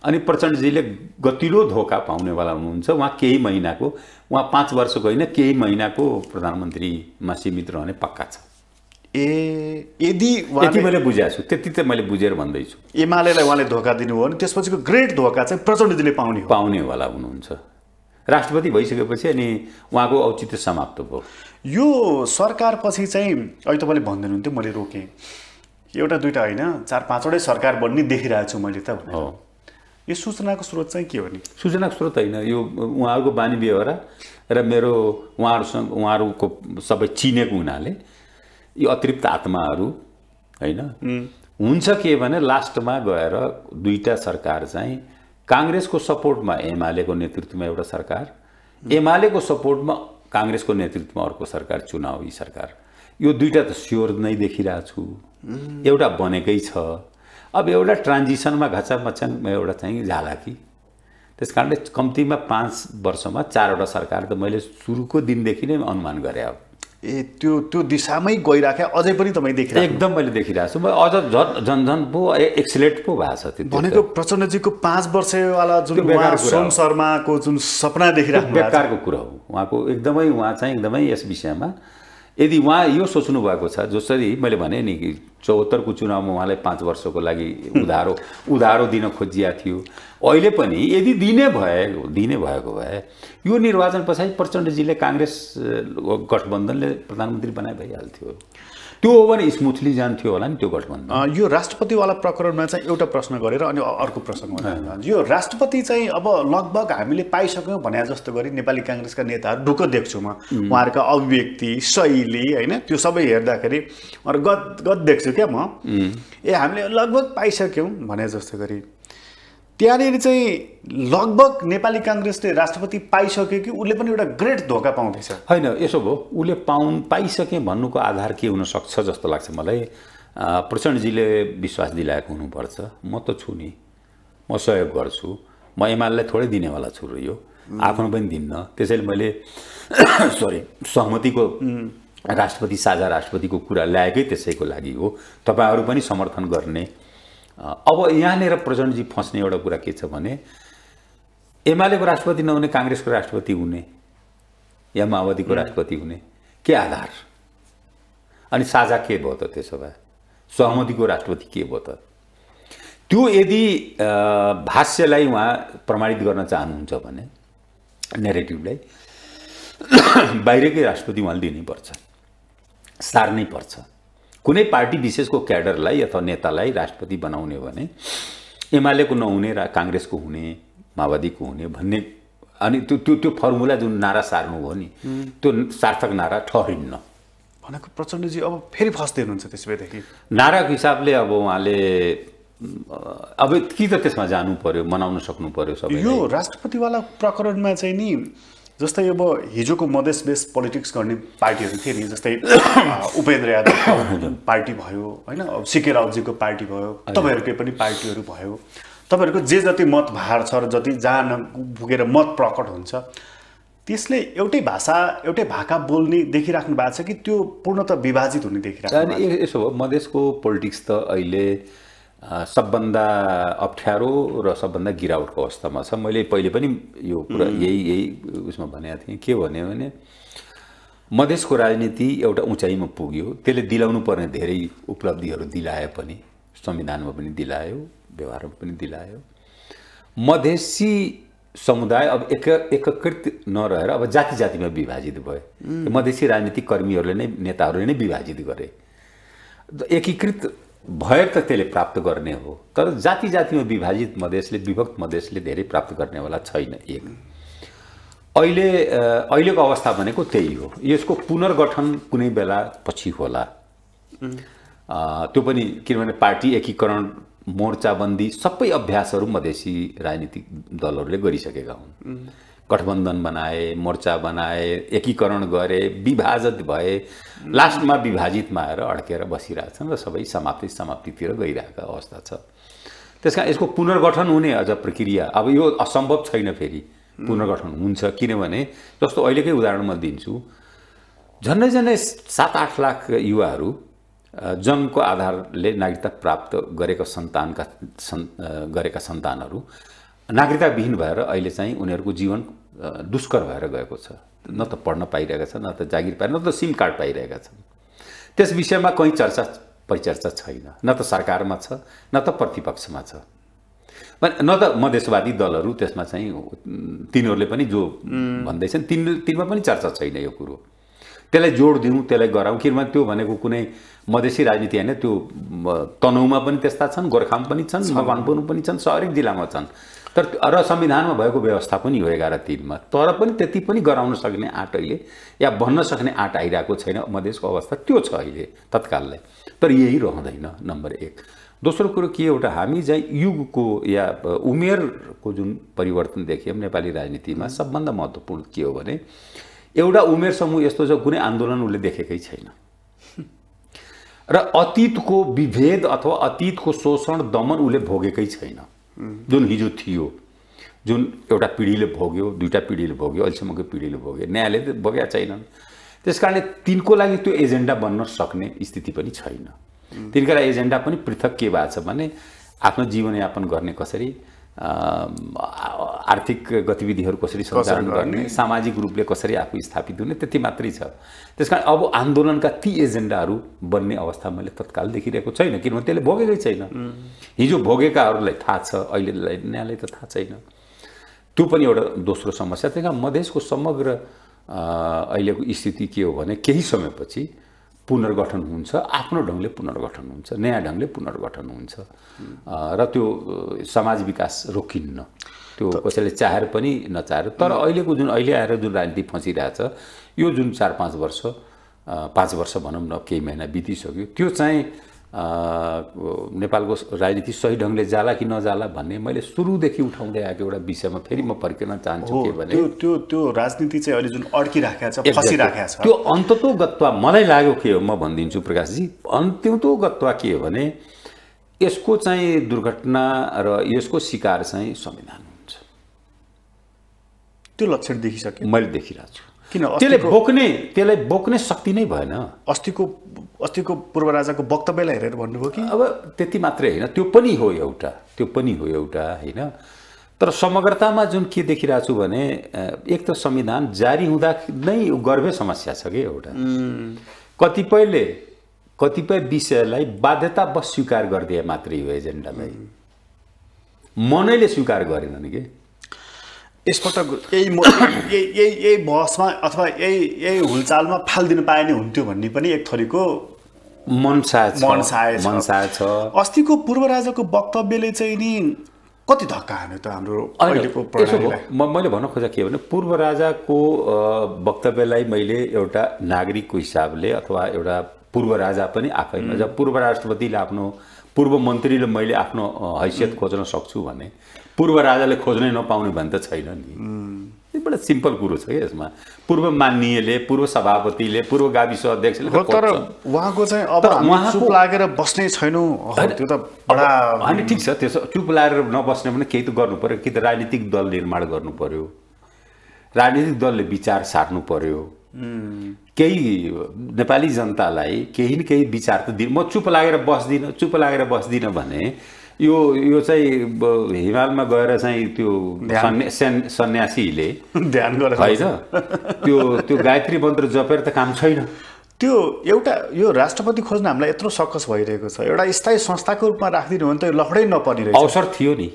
अनि प्रचण्डजीले गतिलो धोका पाउनेवाला हुनुहुन्छ उहाँ केही महिनाको उहाँ पाँच वर्षको होइन केही महिनाको प्रधानमन्त्रीमा सीमित रहने पक्का छ ए यदि यति मैले बुझाएको छु त्यति त मैले बुझेर भन्दैछु एमालेलाई उहाँले धोका दिनुभयो भने त्यसपछिको ग्रेट धोका चाहिँ प्रचण्डजीले पाउने पाउनेवाला हुनुहुन्छ राष्ट्रपति भइसकेपछि अनि उहाँको औचित्य समाप्त भयो यो सरकार पछि चाहिँ अहिले तपाईँले भनिदिनुहुन्थ्यो मैले रोकेँ एउटा दुइटा होइन चार पाँचवटै सरकार बन्ने देखिरहेको छु मैले त यो सूचनाको स्रोत चाहिँ के हो नि सूचनाको स्रोत होइन यो उहाँहरूको बानी व्यवहार र मेरो उहाँहरूसँग उहाँहरूको सबै चिनेको हुनाले यो अतिरिक्त आत्माहरू होइन हुन्छ के भने लास्टमा गएर दुईवटा सरकार चाहिँ काङ्ग्रेसको सपोर्टमा एमालेको नेतृत्वमा एउटा सरकार एमालेको सपोर्टमा काङ्ग्रेसको नेतृत्वमा अर्को सरकार चुनावी सरकार यो दुईवटा त स्योर नै देखिरहेको छु एउटा बनेकै छ अब एउटा ट्रान्जिसनमा घचामचङमा एउटा चाहिँ झाला कि त्यस कारणले कम्तीमा पाँच वर्षमा चारवटा सरकार त मैले सुरुको दिनदेखि नै अनुमान गरेँ अब ए त्यो त्यो दिशामै गइराखे अझै पनि तपाईँ देखिरहेको एकदम मैले देखिरहेको छु म अझ झन् झन् झन् पो एक्सिलेट पो भएको छ त्यो भनेको प्रचण्डजीको पाँच वर्षवाला जुन सोम शर्माको जुन सपना देखिरहेको बेकारको कुरा हो उहाँको एकदमै उहाँ चाहिँ एकदमै यस विषयमा यदि उहाँ यो सोच्नु भएको छ जसरी मैले भने नि चौहत्तरको चुनावमा उहाँलाई पाँच वर्षको लागि उधारो उधारो दिन खोजिया थियो अहिले पनि यदि दिने भए दिने भएको भए यो निर्वाचन पछाडि प्रचण्डजीले काङ्ग्रेस गठबन्धनले प्रधानमन्त्री बनाइ भइहाल्थ्यो त्यो हो भने स्मुथली जान्थ्यो होला नि त्यो गठबन्धन यो राष्ट्रपतिवाला प्रकरणमा चाहिँ एउटा प्रश्न गरेर अनि अर्को प्रश्न जान्छ यो राष्ट्रपति चाहिँ अब लगभग हामीले पाइसक्यौँ भने जस्तो गरी नेपाली काङ्ग्रेसका नेताहरू ढुक्क देख्छु म उहाँहरूका अभिव्यक्ति शैली होइन त्यो सबै हेर्दाखेरि गत गत देख्छु क्या म ए हामीले लगभग पाइसक्यौँ भने जस्तो गरी त्यहाँनिर चाहिँ लगभग नेपाली काङ्ग्रेसले राष्ट्रपति पाइसक्यो कि उसले पनि एउटा ग्रेट धोका पाउँदैछ होइन यसो भयो उसले पाउ पाइसके भन्नुको आधार के हुनसक्छ जस्तो लाग्छ मलाई प्रचण्डजीले विश्वास दिलाएको हुनुपर्छ म त छु नि म सहयोग गर्छु म एमालेलाई थोरै दिनेवाला छु र यो आफ्नो पनि दिन्न त्यसैले मैले सरी सहमतिको राष्ट्रपति साझा राष्ट्रपतिको कुरा ल्याएकै त्यसैको लागि हो तपाईँहरू पनि समर्थन गर्ने अब यहाँनिर प्रचण्डजी फस्ने एउटा कुरा के छ भने एमालेको राष्ट्रपति नहुने काङ्ग्रेसको राष्ट्रपति हुने या माओवादीको राष्ट्रपति हुने के आधार अनि साझा के भयो त त्यसो भए सहमतिको राष्ट्रपति के भयो त त्यो यदि भाष्यलाई उहाँ प्रमाणित गर्न चाहनुहुन्छ भने नेरेटिभलाई बाहिरकै राष्ट्रपति उहाँले दिनैपर्छ सार्नै पर्छ कुनै पार्टी विशेषको क्याडरलाई अथवा नेतालाई राष्ट्रपति बनाउने भने एमालेको नहुने र काङ्ग्रेसको हुने माओवादीको हुने भन्ने अनि त्यो त्यो त्यो फर्मुला जुन नारा सार्नुभयो नि त्यो सार्थक नारा ठहिन्न भनेको प्रचण्डजी अब फेरि फस्दै हुनुहुन्छ भएदेखि नाराको हिसाबले अब उहाँले अब कि त त्यसमा जानु पर्यो मनाउन सक्नु पर्यो सबै यो राष्ट्रपतिवाला प्रकरणमा चाहिँ नि जस्तै अब हिजोको मधेस बेस पोलिटिक्स गर्ने पार्टीहरू थिए नि जस्तै उपेन्द्र यादव पार्टी भयो होइन सिके रावजीको पार्टी भयो तपाईँहरूकै पनि पार्टीहरू भयो तपाईँहरूको जे जति मत भार छ र जति जहाँ पुगेर मत प्रकट हुन्छ त्यसले एउटै भाषा एउटै भाका बोल्ने देखिराख्नु भएको छ कि त्यो पूर्णत विभाजित हुने देखिरहेको यसो हो मधेसको पोलिटिक्स त अहिले सबभन्दा अप्ठ्यारो र सबभन्दा गिरावटको अवस्थामा छ मैले पहिले पनि यो कुरा यही यही उसमा भनेको थिएँ के भने मधेसको राजनीति एउटा उचाइमा पुग्यो त्यसले दिलाउनु पर्ने धेरै उपलब्धिहरू दिलायो पनि संविधानमा पनि दिलायो व्यवहारमा पनि दिलायो मधेसी समुदाय अब एक एकीकृत नरहेर अब जाति जातिमा विभाजित भयो मधेसी राजनीतिक कर्मीहरूले नै नेताहरूले नै विभाजित गरे एकीकृत भएर त त्यसले प्राप्त गर्ने हो तर जाति जातिमा विभाजित मधेसले विभक्त मधेसले धेरै प्राप्त गर्नेवाला छैन एक अहिले अहिलेको अवस्था भनेको त्यही हो यसको पुनर्गठन कुनै बेला पछि होला त्यो पनि किनभने पार्टी एकीकरण मोर्चाबन्दी सबै अभ्यासहरू मधेसी राजनीतिक दलहरूले गरिसकेका हुन् गठबन्धन बनाए मोर्चा बनाए एकीकरण गरे विभाजित भए लास्टमा विभाजितमा आएर अड्केर बसिरहेछन् र सबै समाप्ति समाप्तितिर गइरहेको अवस्था छ त्यस कारण यसको पुनर्गठन हुने अझ प्रक्रिया अब यो असम्भव छैन फेरि पुनर्गठन हुन्छ किनभने जस्तो अहिलेकै उदाहरण म दिन्छु झन्डै झन्डै सात आठ लाख युवाहरू जन्मको आधारले नागरिकता प्राप्त गरेको सन्तानका सन् गरेका सन्तानहरू नागरिकताविहीन भएर अहिले चाहिँ उनीहरूको जीवन दुष्कर भएर गएको छ न त पढ्न पाइरहेका छन् न त जागिर पाए न त सिम कार्ड पाइरहेका छन् त्यस विषयमा कहीँ चर्चा परिचर्चा छैन न त सरकारमा छ न त प्रतिपक्षमा छ न त मधेसवादी दलहरू त्यसमा चाहिँ तिनीहरूले पनि जो भन्दैछन् तिन तिनमा पनि चर्चा छैन यो कुरो त्यसलाई जोड दिउँ त्यसलाई गराउँ किनभने त्यो भनेको कुनै मधेसी राजनीति होइन त्यो तनहुमा पनि त्यस्ता छन् गोर्खामा पनि छन् मकवानपुरमा पनि छन् सहरिक जिल्लामा छन् तर र संविधानमा भएको व्यवस्था पनि हो एघार तिनमा तर पनि त्यति पनि गराउन सक्ने आँट अहिले या भन्न सक्ने आँट आइरहेको छैन मधेसको अवस्था त्यो छ अहिले तत्काललाई तर यही रहँदैन नम्बर एक दोस्रो कुरो के एउटा हामी चाहिँ युगको या उमेरको जुन परिवर्तन देख्यौँ नेपाली राजनीतिमा सबभन्दा महत्त्वपूर्ण के हो भने एउटा उमेर समूह यस्तो छ कुनै आन्दोलन उसले देखेकै छैन र अतीतको विभेद अथवा अतीतको शोषण दमन उसले भोगेकै छैन जुन हिजो थियो जुन एउटा पिँढीले भोग्यो दुईवटा पिँढीले भोग्यो अहिलेसम्मको पिँढीले भोग्यो न्यायालय त भोग्या छैनन् त्यस कारणले तिनको लागि त्यो एजेन्डा बन्न सक्ने स्थिति पनि छैन तिनका एजेन्डा पनि पृथक के भएको छ भने आफ्नो जीवनयापन गर्ने कसरी आर्थिक गतिविधिहरू कसरी सञ्चालन गर्ने सामाजिक रूपले कसरी आफू स्थापित हुने त्यति मात्रै छ त्यस कारण अब आन्दोलनका ती एजेन्डाहरू बन्ने अवस्था मैले तत्काल देखिरहेको छैन किनभने त्यसले भोगेकै छैन हिजो भोगेकाहरूलाई थाहा छ अहिलेलाई नयाँलाई त थाहा छैन त्यो पनि एउटा दोस्रो समस्या त्यस कारण मधेसको समग्र अहिलेको स्थिति के हो भने केही समयपछि पुनर्गठन हुन्छ आफ्नो ढङ्गले पुनर्गठन हुन्छ नयाँ ढङ्गले पुनर्गठन हुन्छ र त्यो समाज विकास रोकिन्न त्यो कसैले चाहेर पनि नचाहेर तर अहिलेको जुन अहिले आएर जुन राजनीति फँसिरहेछ यो जुन चार पाँच वर्ष पाँच वर्ष भनौँ न केही महिना बितिसक्यो त्यो चाहिँ नेपालको राजनीति सही ढङ्गले जाला कि नजाला भन्ने मैले सुरुदेखि उठाउँदै आएको एउटा विषयमा फेरि म फर्किन चाहन्छु के भने त्यो त्यो त्यो राजनीति चाहिँ अहिले जुन अड्किराखेको छ छ त्यो अन्ततो गत्वा मलाई लाग्यो के हो म भनिदिन्छु प्रकाशजी अन्त्यतो गत्वा के हो भने यसको चाहिँ दुर्घटना र यसको शिकार चाहिँ संविधान हुन्छ त्यो लक्षण देखिसकेँ मैले देखिरहेको छु किन त्यसले बोक्ने त्यसलाई बोक्ने शक्ति नै भएन अस्तिको अस्तिको पूर्व राजाको वक्तव्यलाई हेरेर भन्नुभयो कि अब त्यति मात्रै होइन त्यो पनि हो एउटा त्यो पनि हो एउटा होइन तर समग्रतामा जुन के देखिरहेको छु भने एक त संविधान जारी हुँदा नै गर्भे समस्या छ कि एउटा कतिपयले कतिपय विषयलाई बाध्यतावश स्वीकार गरिदिए मात्रै यो एजेन्डालाई मनैले स्वीकार गरेनन् कि यसपटक यही यही यही यही बहसमा अथवा यही यही हुलचालमा फालिदिनु पाए नै हुन्थ्यो भन्ने पनि एक थरीको मनसाय छ अस्तिको पूर्व राजाको वक्तव्यले चाहिँ नि कति धक्का हान्यो त हाम्रो मैले भन्न खोजेको के भने पूर्व राजाको वक्तव्यलाई मैले एउटा नागरिकको हिसाबले अथवा एउटा पूर्व राजा पनि आफैमा जब पूर्व राष्ट्रपतिले आफ्नो पूर्व मन्त्रीले मैले आफ्नो हैसियत खोज्न सक्छु भने पूर्व राजाले खोज्नै नपाउने भने त छैन नि एउटा बडा सिम्पल कुरो छ क्या यसमा पूर्व माननीयले पूर्व सभापतिले पूर्व गाविस अध्यक्षले तर उहाँको चाहिँ अब उहाँ लागेर बस्ने छैनौँ त्यो त बडा होइन ठिक छ त्यसो चुप लागेर नबस्ने पनि केही त गर्नु पऱ्यो कि त राजनीतिक दल निर्माण गर्नु पऱ्यो राजनीतिक दलले विचार सार्नु पऱ्यो केही नेपाली जनतालाई केही न केही विचार त दि म चुप लागेर बस्दिनँ चुप लागेर बस्दिनँ भने यो यो चाहिँ हिमालमा गएर चाहिँ त्यो सन्यासीले ध्यान गरेर होइन त्यो त्यो गायत्री मन्त्र जपेर त काम छैन त्यो एउटा यो राष्ट्रपति खोज्न हामीलाई यत्रो सकस भइरहेको छ एउटा स्थायी संस्थाको रूपमा राखिदिनु हो भने त लफडै नपर्ने रहेछ अवसर थियो नि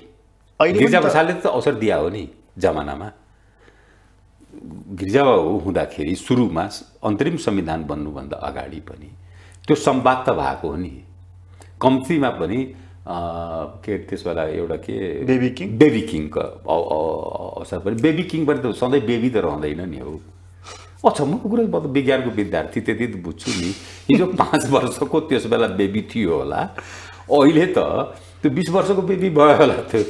अहिले बसालले त अवसर दिए हो नि जमानामा गिर्जा हुँदाखेरि सुरुमा अन्तरिम संविधान बन्नुभन्दा अगाडि पनि त्यो सम्वाद त भएको हो नि कम्तीमा पनि के त्यस बेला एउटा के बेबी किङ बेबी किङको अवसर पनि बेबी किङ पनि त सधैँ बेबी त रहँदैन नि हो म कुरो म त विज्ञानको विद्यार्थी त्यति त बुझ्छु नि हिजो पाँच वर्षको त्यस बेला बेबी थियो होला अहिले त त्यो बिस वर्षको बेबी भयो होला त्यो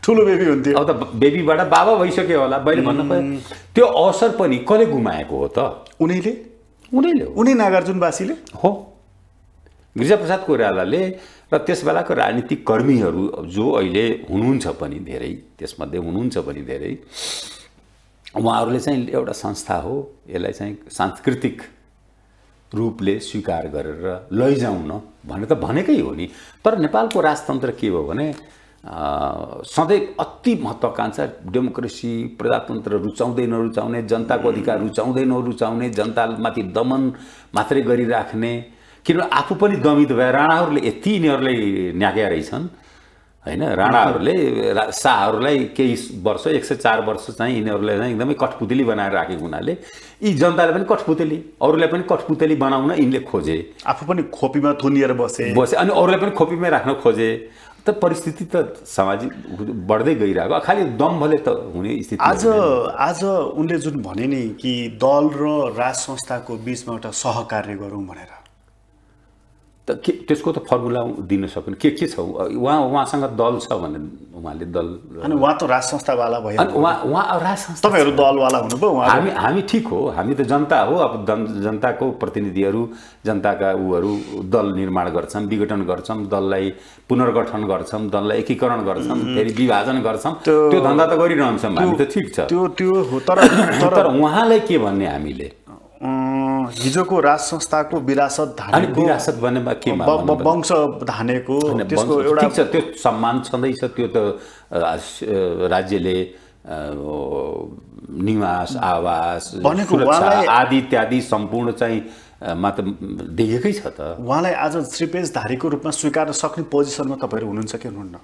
ठुलो बेबी हुन्थ्यो अब त बेबीबाट बाबा भइसक्यो होला मैले भन्नु पाएँ त्यो अवसर पनि कसले गुमाएको हो त उनीले उनीले उनी नागार्जुनवासीले हो गिरिजाप्रसाद कोइरालाले र त्यस बेलाको राजनीतिक कर्मीहरू जो अहिले हुनुहुन्छ पनि धेरै त्यसमध्ये हुनुहुन्छ पनि धेरै उहाँहरूले चाहिँ एउटा संस्था हो यसलाई चाहिँ सांस्कृतिक रूपले स्वीकार गरेर लैजाउन भनेर भने त भनेकै हो नि तर नेपालको राजतन्त्र के भयो भने सधैँ अति महत्त्वकांक्षा डेमोक्रेसी प्रजातन्त्र रुचाउँदै नरुचाउने जनताको अधिकार रुचाउँदै नरुचाउने जनतामाथि दमन मात्रै गरिराख्ने किनभने आफू पनि दमित भए राणाहरूले यति यिनीहरूलाई न्याक्या रहेछन् होइन राणाहरूले शाहहरूलाई केही वर्ष एक सय चार वर्ष चाहिँ यिनीहरूलाई चाहिँ एकदमै कठपुतली बनाएर राखेको हुनाले यी जनताले पनि कठपुतली अरूलाई पनि कठपुतली बनाउन यिनले खोजे आफू पनि खोपीमा थुनिएर बसे बसे अनि अरूलाई पनि खोपीमै राख्न खोजे त परिस्थिति त सामाजिक बढ्दै गइरहेको खालि दम्भले त हुने स्थिति आज आज उनले जुन भने नि कि दल र राज संस्थाको बिचमा एउटा सहकार्य गरौँ भनेर त के त्यसको त फर्मुला दिन सक्नु के के छ उहाँ उहाँसँग दल छ भने उहाँले दल अनि उहाँ त राज संस्थावाला भयो उहाँ उहाँ राज संस्था तपाईँहरू दलवाला हुनुभयो उहाँ हामी हामी ठिक हो हामी त जनता हो अब जनताको प्रतिनिधिहरू जनताका ऊहरू दल निर्माण गर्छन् विघटन गर्छौँ दललाई पुनर्गठन गर्छौँ दललाई एकीकरण गर्छौँ फेरि विभाजन गर्छौँ त्यो धन्दा त गरिरहन्छौँ हामी त ठिक छ त्यो त्यो तर तर उहाँलाई के भन्ने हामीले हिजोको राज संस्थाको विरासत विरासत भने के वंश धानेको त्यसको एउटा त्यो सम्मान छँदैछ त्यो त राज्यले निवास आवास भनेको आदि इत्यादि सम्पूर्ण चाहिँ मा त देखेकै छ त उहाँलाई आज श्रीपेजधारीको रूपमा स्वीकार्न सक्ने पोजिसनमा तपाईँहरू हुनुहुन्छ कि हुनुहुन्न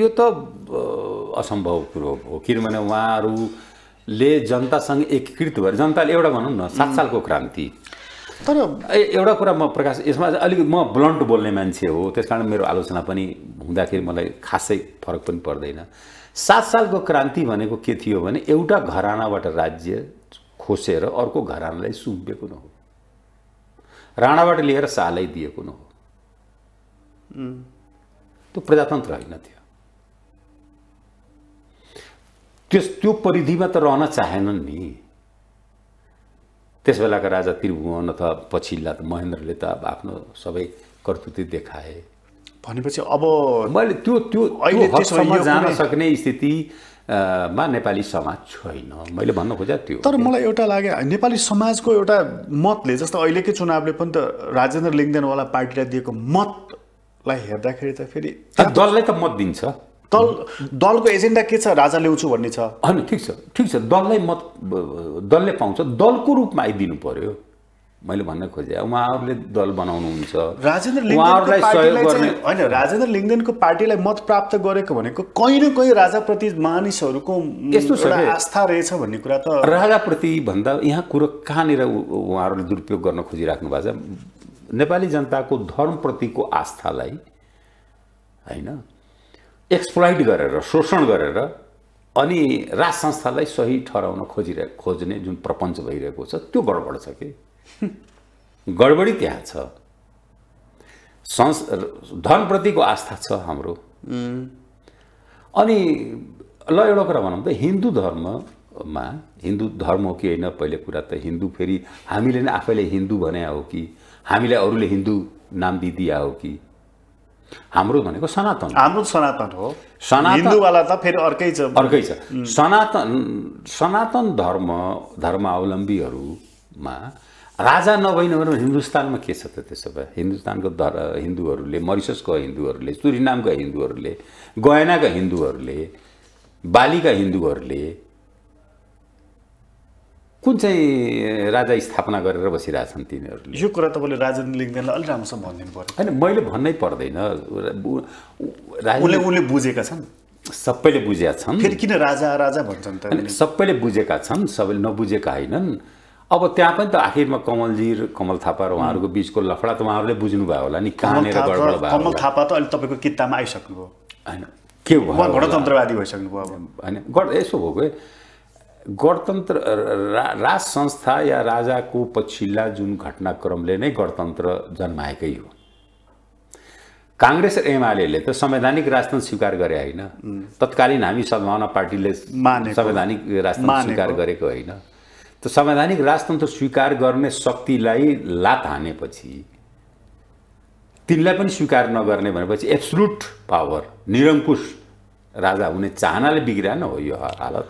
यो त असम्भव कुरो हो किनभने उहाँहरूले जनतासँग एकीकृत भएर जनताले एउटा भनौँ न सात सालको क्रान्ति तर एउटा कुरा म प्रकाश यसमा अलिक म ब्लन्ट बोल्ने मान्छे हो त्यस कारण मेरो आलोचना पनि हुँदाखेरि मलाई खासै फरक पनि पर्दैन सात सालको क्रान्ति भनेको के थियो भने एउटा घरानाबाट राज्य खोसेर अर्को घरानालाई सुम्पेको न हो राणाबाट लिएर सालै दिएको न हो त्यो प्रजातन्त्र होइन थियो त्यस त्यो परिधिमा त रहन चाहेनन् नि त्यस बेलाका राजा त्रिभुवन अथवा पछिल्ला महेन्द्रले त अब आफ्नो सबै कर्तुति देखाए भनेपछि अब मैले त्यो त्यो अहिले जान सक्ने स्थिति मा नेपाली समाज छैन मैले भन्न खोजे त्यो तर मलाई एउटा लाग्यो नेपाली समाजको एउटा मतले जस्तो अहिलेकै चुनावले पनि त राजेन्द्र लिङ्गदेनवाला पार्टीलाई दिएको मतलाई हेर्दाखेरि त फेरि दललाई त मत दिन्छ दल दलको एजेन्डा के छ राजा ल्याउँछु भन्ने छ होइन ठिक छ ठिक छ दललाई मत दलले पाउँछ दलको रूपमा आइदिनु पर्यो मैले भन्न खोजेँ उहाँहरूले दल बनाउनुहुन्छ राजेन्द्र लिङ्गदेनलाई सहयोग गर्ने होइन राजेन्द्र लिङ्गदेनको पार्टीलाई मत प्राप्त गरेको भनेको कहीँ न कहीँ राजाप्रति मानिसहरूको यस्तो आस्था रहेछ भन्ने कुरा त राजाप्रति भन्दा यहाँ कुरो कहाँनिर उहाँहरूले दुरुपयोग गर्न खोजिराख्नु भएको छ नेपाली जनताको धर्मप्रतिको आस्थालाई होइन एक्सप्लोइट गरेर शोषण गरेर अनि राज संस्थालाई सही ठहराउन खोजिरहे खोज्ने जुन प्रपञ्च भइरहेको छ त्यो गडबड छ कि गडबडी त्यहाँ छ संस धनप्रतिको आस्था छ हाम्रो अनि ल एउटा कुरा भनौँ त हिन्दू धर्ममा हिन्दू धर्म हो कि होइन पहिले कुरा त हिन्दू फेरि हामीले नै आफैले हिन्दू भने हो कि हामीले अरूले हिन्दू नाम दिइदिया हो कि हाम्रो भनेको सनातन हाम्रो सनातन हो सनातन हिन्दूवाला त फेरि अर्कै छ अर्कै छ सनातन सनातन धर्म धर्मावलम्बीहरूमा राजा नभइन भने हिन्दुस्तानमा के छ त त्यसो भए हिन्दुस्तानको धर हिन्दूहरूले मरिससको हिन्दूहरूले सुरिनामका हिन्दूहरूले गयनाका हिन्दूहरूले बालीका हिन्दूहरूले कुन चाहिँ राजा स्थापना गरेर बसिरहेछन् तिनीहरूले यो कुरा तपाईँले राजेन्द्र लिङ्गदेनलाई अलिक राम्रोसँग भनिदिनु पर्यो होइन मैले भन्नै पर्दैन उनले उसले बुझेका छन् सबैले बुझेका छन् फेरि किन राजा राजा भन्छन् त सबैले बुझेका छन् सबैले नबुझेका होइनन् अब त्यहाँ पनि त आखिरमा कमलजी र कमल थापा र उहाँहरूको बिचको लफडा त उहाँहरूले बुझ्नुभयो होला नि कहाँनिर कमल थापा त अहिले तपाईँको कितामा आइसक्नुभयो होइन के भयो गणतन्त्रवादी भइसक्नुभयो अब होइन यसो भएको गणतन्त्र राज संस्था या राजाको पछिल्ला जुन घटनाक्रमले नै गणतन्त्र जन्माएकै हो काङ्ग्रेस र एमाले त संवैधानिक राजतन्त्र स्वीकार गरे होइन तत्कालीन हामी सद्भावना पार्टीले संवैधानिक राजतन्त्र स्वीकार गरेको होइन त संवैधानिक राजतन्त्र स्वीकार गर्ने शक्तिलाई लात हानेपछि तिनलाई पनि स्वीकार नगर्ने भनेपछि एब्सुलुट पावर निरङ्कुश राजा हुने चाहनाले बिग्रिया न हो यो हालत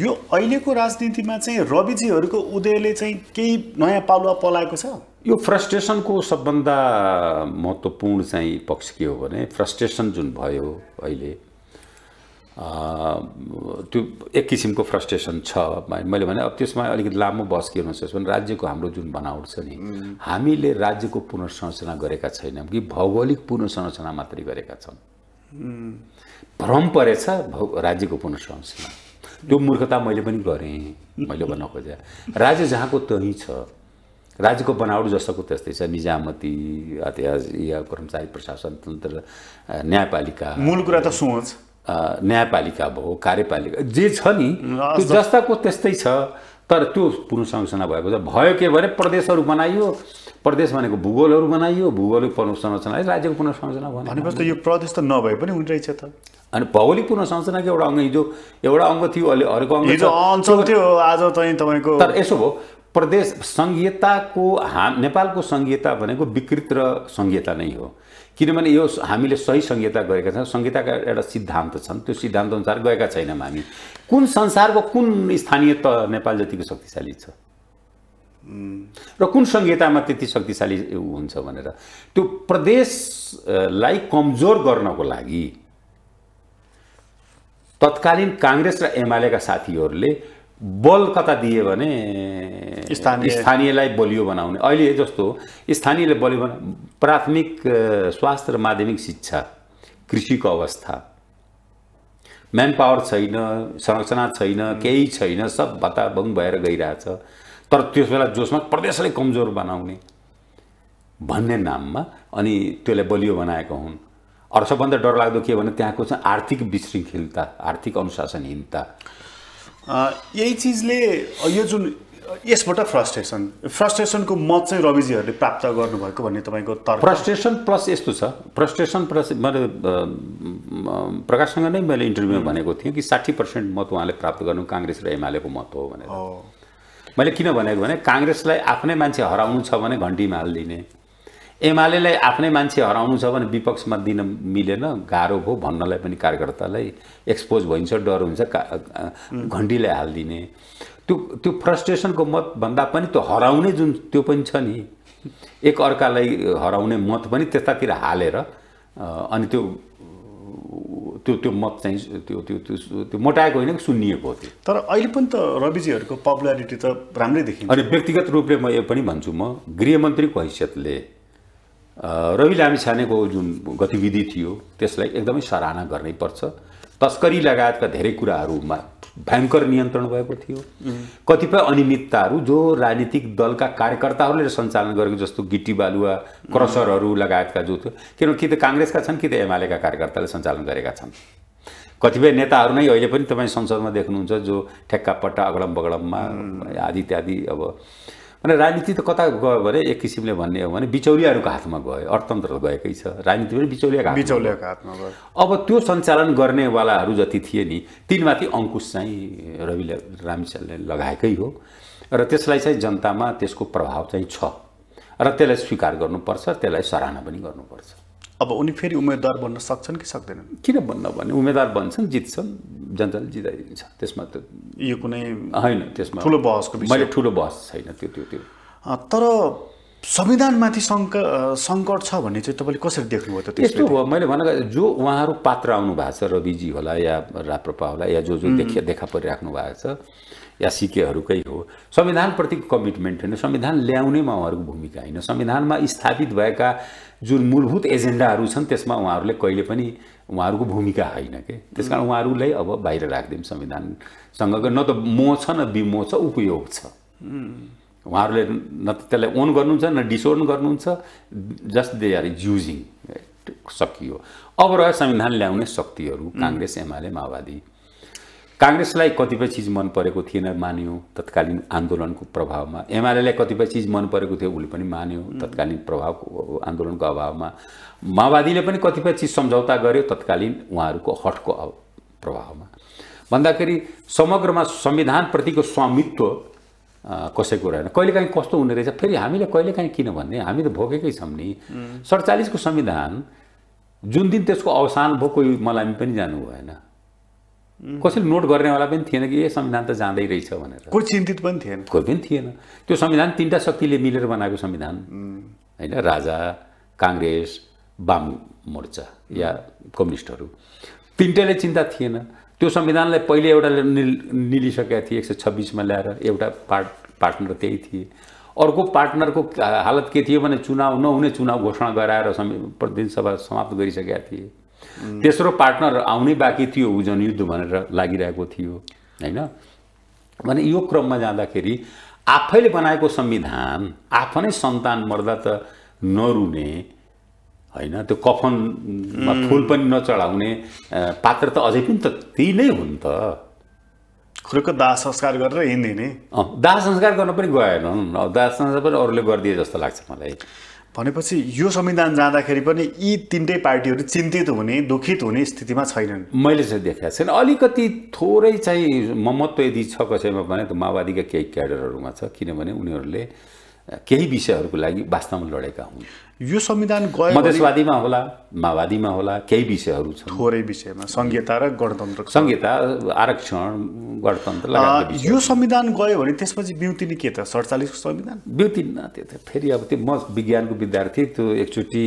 यो अहिलेको राजनीतिमा चाहिँ रविजीहरूको उदयले चाहिँ केही नयाँ पालुवा पलाएको छ यो फ्रस्ट्रेसनको सबभन्दा महत्त्वपूर्ण चाहिँ पक्ष के हो भने फ्रस्ट्रेसन जुन भयो अहिले त्यो एक किसिमको फ्रस्ट्रेसन छ मैले भने अब त्यसमा अलिकति लामो बस के हुनसक्छ भने राज्यको हाम्रो जुन बनावट छ नि हामीले राज्यको पुनर्संरचना गरेका छैनौँ कि भौगोलिक पुनर्संरचना मात्रै गरेका छौँ भ्रम परेछ भौ राज्यको पुनर्संरचना त्यो मूर्खता मैले पनि गरेँ मैले भन्न खोजेँ राज्य जहाँको तही छ राज्यको बनावट जस्तोको त्यस्तै छ निजामती या कर्मचारी प्रशासन तन्त्र न्यायपालिका मूल कुरा त सोच न्यायपालिका भयो कार्यपालिका जे छ नि त्यो जस्ताको त्यस्तै छ तर त्यो पूर्ण संरचना भएको छ भयो के भने प्रदेशहरू बनाइयो प्रदेश भनेको भूगोलहरू बनाइयो भूगोलको पुनर्संरचना राज्यको पुनर्संरचना भनेपछि त यो प्रदेश त नभए पनि हुने रहेछ त अनि भौगोलिक संरचनाको एउटा अङ्ग हिजो एउटा अङ्ग थियो अहिले हरेको अङ्ग हिजो अञ्चल थियो आज चाहिँ तपाईँको तर यसो भयो प्रदेश सङ्घीयताको हा नेपालको सङ्घीयता भनेको विकृत र सङ्घीयता नै हो किनभने यो हामीले सही संहिता गरेका छौँ संहिताका एउटा सिद्धान्त छन् त्यो सिद्धान्त अनुसार गएका छैनौँ हामी कुन संसारको कुन स्थानीय त नेपाल जतिको शक्तिशाली छ र कुन संहितामा त्यति शक्तिशाली हुन्छ भनेर त्यो प्रदेशलाई कमजोर गर्नको लागि तत्कालीन काङ्ग्रेस र एमालेका साथीहरूले बल कता दिए भने स्थानीयलाई बलियो बनाउने अहिले जस्तो स्थानीयले बलियो बना प्राथमिक स्वास्थ्य र माध्यमिक शिक्षा कृषिको अवस्था म्यान पावर छैन संरचना छैन केही छैन सब भत्ताभङ भएर गइरहेछ तर त्यस बेला जोसमा प्रदेशलाई कमजोर बनाउने भन्ने नाममा अनि त्यसलाई बलियो बनाएको हुन् अरू सबभन्दा डरलाग्दो के भने त्यहाँको चाहिँ आर्थिक विशृङ्खलता आर्थिक अनुशासनहीनता यही चिजले यो जुन यसबाट फ्रस्ट्रेसन फ्रस्ट्रेसनको मत चाहिँ रविजीहरूले प्राप्त गर्नुभएको भन्ने तपाईँको तर्क फ्रस्ट्रेसन प्लस यस्तो छ फ्रस्ट्रेसन प्लस मैले प्रकाशसँग नै मैले इन्टरभ्यूमा भनेको थिएँ कि साठी पर्सेन्ट मत उहाँले प्राप्त गर्नु काङ्ग्रेस र एमालेको मत हो भनेर मैले किन भनेको भने काङ्ग्रेसलाई आफ्नै मान्छे हराउनु छ भने घन्टीमा हालिदिने एमालेलाई आफ्नै मान्छे हराउनु छ भने विपक्षमा दिन मिलेन गाह्रो भयो भन्नलाई पनि कार्यकर्तालाई एक्सपोज भइन्छ डर हुन्छ का घन्टीलाई हालिदिने त्यो त्यो फ्रस्ट्रेसनको मत भन्दा पनि त्यो हराउने जुन त्यो पनि छ नि एक अर्कालाई हराउने मत पनि त्यतातिर हालेर अनि त्यो त्यो त्यो मत चाहिँ त्यो त्यो त्यो मोटाएको होइन सुन्निएको हो त्यो तर अहिले पनि त रविजीहरूको पपुलारिटी त राम्रै देखिन्छ अनि व्यक्तिगत रूपले म यो पनि भन्छु म गृहमन्त्रीको हैसियतले रवि लामिछानेको जुन गतिविधि थियो त्यसलाई एकदमै सराहना गर्नै पर्छ तस्करी लगायतका धेरै कुराहरूमा भयङ्कर नियन्त्रण भएको थियो कतिपय अनियमितताहरू जो राजनीतिक दलका कार्यकर्ताहरूले सञ्चालन गरेको जस्तो गिटी बालुवा क्रसरहरू लगायतका जो थियो किनभने कि त काङ्ग्रेसका छन् कि त एमालेका कार्यकर्ताले सञ्चालन गरेका छन् कतिपय नेताहरू नै अहिले पनि तपाईँ संसदमा देख्नुहुन्छ जो ठेक्कापट्टा अगडम बगडममा आदि इत्यादि अब अनि राजनीति त कता गयो भने एक किसिमले भन्ने हो भने बिचौलियाहरूको हातमा गयो अर्थतन्त्र गएकै छ राजनीति पनि बिचौलियाको बिचौलियाको हातमा गयो अब त्यो सञ्चालन गर्नेवालाहरू जति थिए नि तिनमाथि अङ्कुश चाहिँ रवि रामचन्द्रले लगाएकै हो र त्यसलाई चाहिँ जनतामा त्यसको प्रभाव चाहिँ छ र त्यसलाई स्वीकार गर्नुपर्छ त्यसलाई सराहना पनि गर्नुपर्छ अब उनी फेरि उम्मेद्वार बन्न सक्छन् कि सक्दैनन् किन बन्न भने उम्मेद्वार बन्छन् जित्छन् जनताले जिताइदिन्छ त्यसमा त यो कुनै होइन त्यसमा ठुलो बहसको मैले ठुलो बहस छैन त्यो त्यो त्यो तर संविधानमाथि सङ्क सङ्कट छ भन्ने चाहिँ तपाईँले कसरी देख्नुभयो त त्यस्तो हो मैले भनेको जो उहाँहरू पात्र आउनु भएको छ रविजी होला या राप्रपा होला या जो जो देखिया देखा परिराख्नु भएको छ या सिकेहरूकै हो संविधानप्रतिको कमिटमेन्ट होइन संविधान ल्याउनेमा उहाँहरूको भूमिका होइन संविधानमा स्थापित भएका जुन मूलभूत एजेन्डाहरू छन् त्यसमा उहाँहरूले कहिले पनि उहाँहरूको भूमिका होइन के त्यस कारण उहाँहरूलाई अब बाहिर राखिदिउँ संविधानसँगको न त मो छ न बिमो छ उपयोग छ उहाँहरूले न त त्यसलाई ओन गर्नुहुन्छ न डिसओन गर्नुहुन्छ जस्ट दे आर युजिङ सकियो अब रह्यो संविधान ल्याउने शक्तिहरू काङ्ग्रेस एमाले माओवादी काङ्ग्रेसलाई कतिपय चिज मन परेको थिएन मान्यो तत्कालीन आन्दोलनको प्रभावमा एमआलएलाई कतिपय चिज मन परेको थियो उसले पनि मान्यो तत्कालीन प्रभावको आन्दोलनको अभावमा माओवादीले पनि कतिपय चिज सम्झौता गर्यो तत्कालीन उहाँहरूको हटको प्रभावमा भन्दाखेरि समग्रमा संविधानप्रतिको स्वामित्व कसैको रहेन कहिलेकाहीँ कस्तो हुने रहेछ फेरि हामीले कहिलेकाहीँ किन भन्ने हामी त भोगेकै छौँ नि सडचालिसको संविधान जुन दिन त्यसको अवसान भयो कोही मलाई पनि जानु भएन कसैले नोट गर्नेवाला पनि थिएन कि ए संविधान त जाँदै रहेछ भनेर कोही चिन्तित पनि थिएन कोही पनि थिएन त्यो संविधान तिनवटा शक्तिले मिलेर बनाएको संविधान होइन राजा काङ्ग्रेस वाम मोर्चा या कम्युनिस्टहरू तिनवटाले चिन्ता थिएन त्यो संविधानलाई पहिले एउटा निलिसकेका थिए एक सय छब्बिसमा ल्याएर एउटा पार्ट पार्टनर त्यही थिए अर्को पार्टनरको हालत के थियो भने चुनाव नहुने चुनाव घोषणा गराएर प्रतिनिधि सभा समाप्त गरिसकेका थिए तेस्रो पार्टनर आउनै बाँकी थियो ऊ जनयुद्ध भनेर लागिरहेको थियो होइन भने यो क्रममा जाँदाखेरि आफैले बनाएको संविधान आफ्नै सन्तान मर्दा त नरुने होइन त्यो कफनमा फुल पनि नचढाउने पात्र त अझै पनि त त्यही नै हुन् त खुरको दाह संस्कार गरेर हिँड्ने दाह संस्कार गर्न पनि गएन दाह संस्कार पनि अरूले गरिदिए जस्तो लाग्छ मलाई भनेपछि यो संविधान जाँदाखेरि पनि यी तिनटै पार्टीहरू चिन्तित हुने दुखित हुने स्थितिमा छैनन् मैले चाहिँ देखाएको छैन अलिकति थोरै चाहिँ ममत्व यदि छ कसैमा भने त माओवादीका केही क्याडरहरूमा छ किनभने उनीहरूले केही विषयहरूको लागि वास्तवमा लडेका हुन् यो संविधान गयो मधेसवादीमा होला माओवादीमा होला केही विषयहरू छ थोरै विषयमा संहिता र गणतन्त्र संहिता आरक्षण गणतन्त्र यो संविधान गयो भने त्यसपछि बिउतिनी के त सडचालिसको संविधान बिउतिन्न त्यो त फेरि अब त्यो म विज्ञानको विद्यार्थी त्यो एकचोटि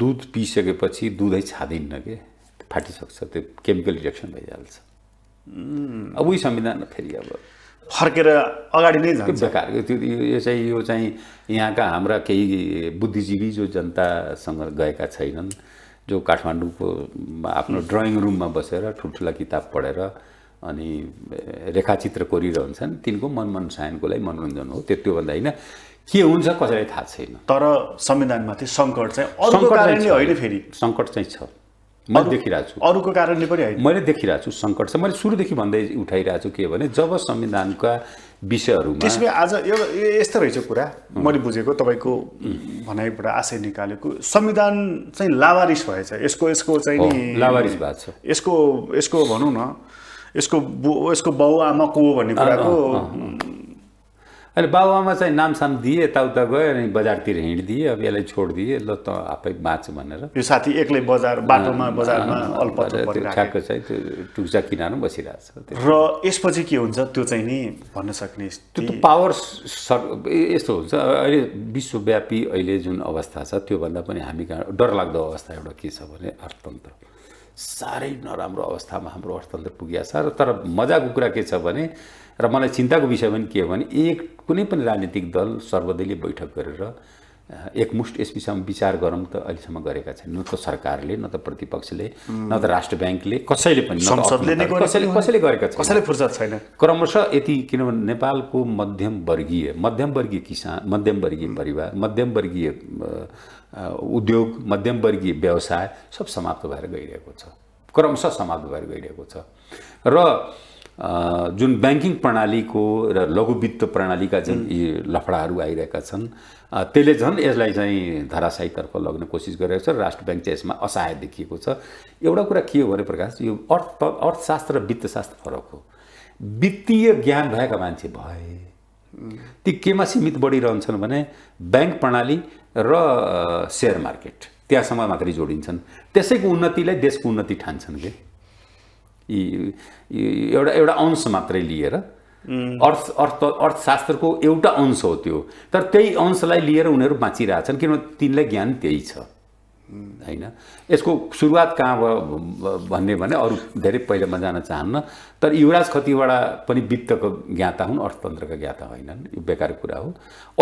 दुध पिसकेपछि दुधै छादिन्न के फाटिसक्छ त्यो केमिकल रिएक्सन भइहाल्छ अब उही संविधान फेरि अब फर्केर अगाडि नै जान्छ बेकार त्यो यो चाहिँ यो चाहिँ यहाँका हाम्रा केही बुद्धिजीवी जो जनतासँग गएका छैनन् जो काठमाडौँको आफ्नो ड्रइङ रुममा बसेर ठुल्ठुला किताब पढेर अनि रेखाचित्र कोरिरहन्छन् तिनको सायनको लागि मनोरञ्जन हो त्यो त्योभन्दा होइन के हुन्छ कसैलाई थाहा छैन तर संविधानमाथि सङ्कट चाहिँ सङ्कट कारणले होइन फेरि सङ्कट चाहिँ छ मैले देखिरहेको छु अरूको कारणले पनि मैले देखिरहेको छु सङ्कट छ मैले सुरुदेखि भन्दै उठाइरहेको छु के भने जब संविधानका विषयहरूमा भए आज एउटा यस्तो रहेछ कुरा मैले बुझेको तपाईँको भनाइबाट आशय निकालेको संविधान चाहिँ लावारिस भएछ यसको यसको चाहिँ नि लावारिस भएको छ यसको यसको भनौँ न यसको यसको बाउ आमा को भन्ने कुराको अनि बाबुआमा चाहिँ नामसाम दिए यताउता गयो अनि बजारतिर हिँडिदिए अब यसलाई छोडिदिए ल त आफै बाँच्छु भनेर यो साथी एक्लै बजार बाटोमा बजारमा ठ्याक्क चाहिँ त्यो टुक्चा किनार बसिरहेको छ र यसपछि के हुन्छ त्यो चाहिँ नि भन्न सक्ने त्यो पावर सर यस्तो हुन्छ अहिले विश्वव्यापी अहिले जुन अवस्था छ त्योभन्दा पनि हामी कहाँ डरलाग्दो अवस्था एउटा के छ भने अर्थतन्त्र साह्रै नराम्रो अवस्थामा हाम्रो अर्थतन्त्र पुगिया छ र तर मजाको कुरा के छ भने र मलाई चिन्ताको विषय पनि के हो भने एक कुनै पनि राजनीतिक दल सर्वदलीय बैठक गरेर एकमुष्ट यस विषयमा विचार गरौँ त अहिलेसम्म गरेका छैन न त सरकारले न त प्रतिपक्षले न त राष्ट्र ब्याङ्कले कसैले पनि कसैले कसैले गरेका कसैले फुर्सद छैन क्रमशः यति किनभने नेपालको मध्यमवर्गीय मध्यमवर्गीय किसान मध्यमवर्गीय परिवार मध्यमवर्गीय उद्योग मध्यमवर्गीय व्यवसाय सब समाप्त भएर गइरहेको छ क्रमशः समाप्त भएर गइरहेको छ र जुन ब्याङ्किङ प्रणालीको र लघु वित्त प्रणालीका जुन यी लफडाहरू आइरहेका छन् त्यसले झन् यसलाई चाहिँ धराशायीतर्फ लग्ने कोसिस गरिरहेको छ राष्ट्र ब्याङ्क चाहिँ यसमा असहाय देखिएको छ एउटा कुरा के हो भने प्रकाश यो अर्थ अर्थशास्त्र र वित्तशास्त्र फरक हो वित्तीय ज्ञान भएका मान्छे भए ती केमा सीमित बढिरहन्छन् भने ब्याङ्क प्रणाली र सेयर मार्केट त्यहाँसम्म मात्रै जोडिन्छन् त्यसैको उन्नतिलाई देशको उन्नति ठान्छन् कि एउटा एउटा अंश मात्रै लिएर अर्थ अर्थ अर्थशास्त्रको एउटा अंश हो त्यो तर त्यही अंशलाई लिएर उनीहरू बाँचिरहेछन् किनभने तिनलाई ज्ञान त्यही छ होइन यसको सुरुवात कहाँ भयो भन्ने भने अरू धेरै पहिलामा जान चाहन्न तर युवराज खतिवडा पनि वित्तको ज्ञाता हुन् अर्थतन्त्रका ज्ञाता होइनन् यो बेकार कुरा हो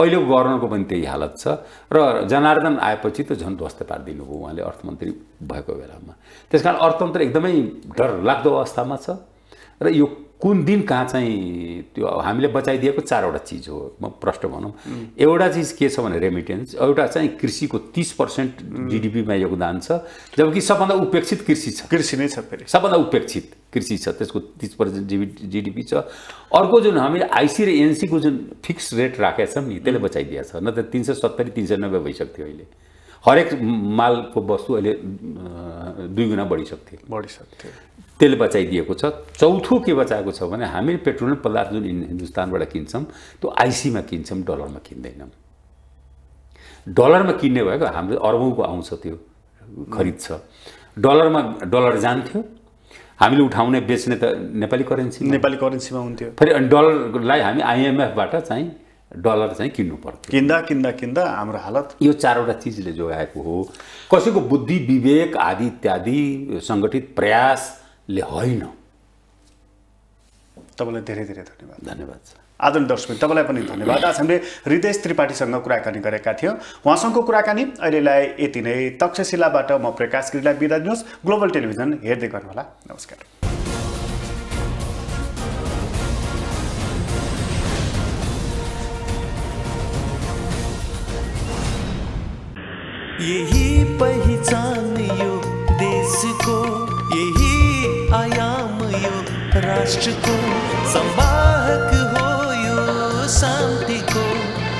अहिले गभर्नरको पनि त्यही हालत छ र जनार्दन आएपछि त झन् ध्वस्त पारिदिनुभयो उहाँले अर्थमन्त्री भएको बेलामा त्यस कारण अर्थतन्त्र एकदमै डरलाग्दो अवस्थामा छ र यो कुन दिन कहाँ चाहिँ त्यो हामीले बचाइदिएको चारवटा चिज हो म प्रष्ट भनौँ एउटा चिज के छ भने रेमिटेन्स एउटा चाहिँ कृषिको तिस पर्सेन्ट जिडिपीमा योगदान छ जबकि सबभन्दा उपेक्षित कृषि छ कृषि नै छ फेरि सबभन्दा उपेक्षित कृषि छ त्यसको तिस पर्सेन्ट जिबी जिडिपी छ अर्को जुन हामीले आइसी र एनसीको जुन फिक्स रेट राखेका छौँ नि त्यसले बचाइदिएको छ नत्र तिन सय सत्तरी तिन सय नब्बे भइसक्थ्यो अहिले हरेक मालको वस्तु अहिले दुई गुणा बढिसक्थ्यो बढिसक्थ्यो त्यसले बचाइदिएको छ चौथो के बचाएको छ भने हामी पेट्रोलियम पदार्थ जुन हिन्दुस्तानबाट किन्छौँ त्यो आइसीमा किन्छौँ डलरमा किन्दैनौँ डलरमा किन्ने भएको हाम्रो अरबौँको आउँछ त्यो खरिद छ डलरमा डलर जान्थ्यो हामीले उठाउने बेच्ने त नेपाली करेन्सी नेपाली करेन्सीमा हुन्थ्यो फेरि अनि डलरलाई हामी आइएमएफबाट चाहिँ डलर चाहिँ किन्नु पर्थ्यो किन्दा किन्दा किन्दा हाम्रो हालत यो चारवटा चिजले जोगाएको हो कसैको बुद्धि विवेक आदि इत्यादि सङ्गठित प्रयास ले होइन तपाईँलाई धेरै धेरै धन्यवाद धन्यवाद छ आदरणीय दर्शक तपाईँलाई पनि धन्यवाद आज हामीले हृदय त्रिपाठीसँग कुराकानी गरेका थियौँ उहाँसँगको कुराकानी अहिलेलाई यति नै तक्षशिलाबाट म प्रकाश गिरीलाई बिदा दिनुहोस् ग्लोबल टेलिभिजन हेर्दै गर्नुहोला नमस्कार यही पहिचान यो आयाम यो राष्ट्र को संवाहक हो यो शांति को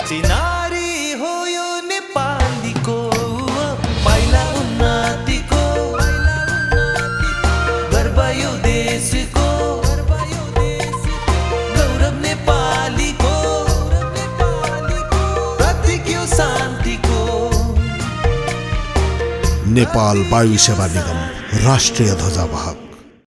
सिनारी हो यो नेपाली को पाइला उन्नति को गर्व यो देश को गौरव नेपाली को प्रतीक यो शांति को नेपाल वायु सेवा निगम राष्ट्रीय ध्वजावाहक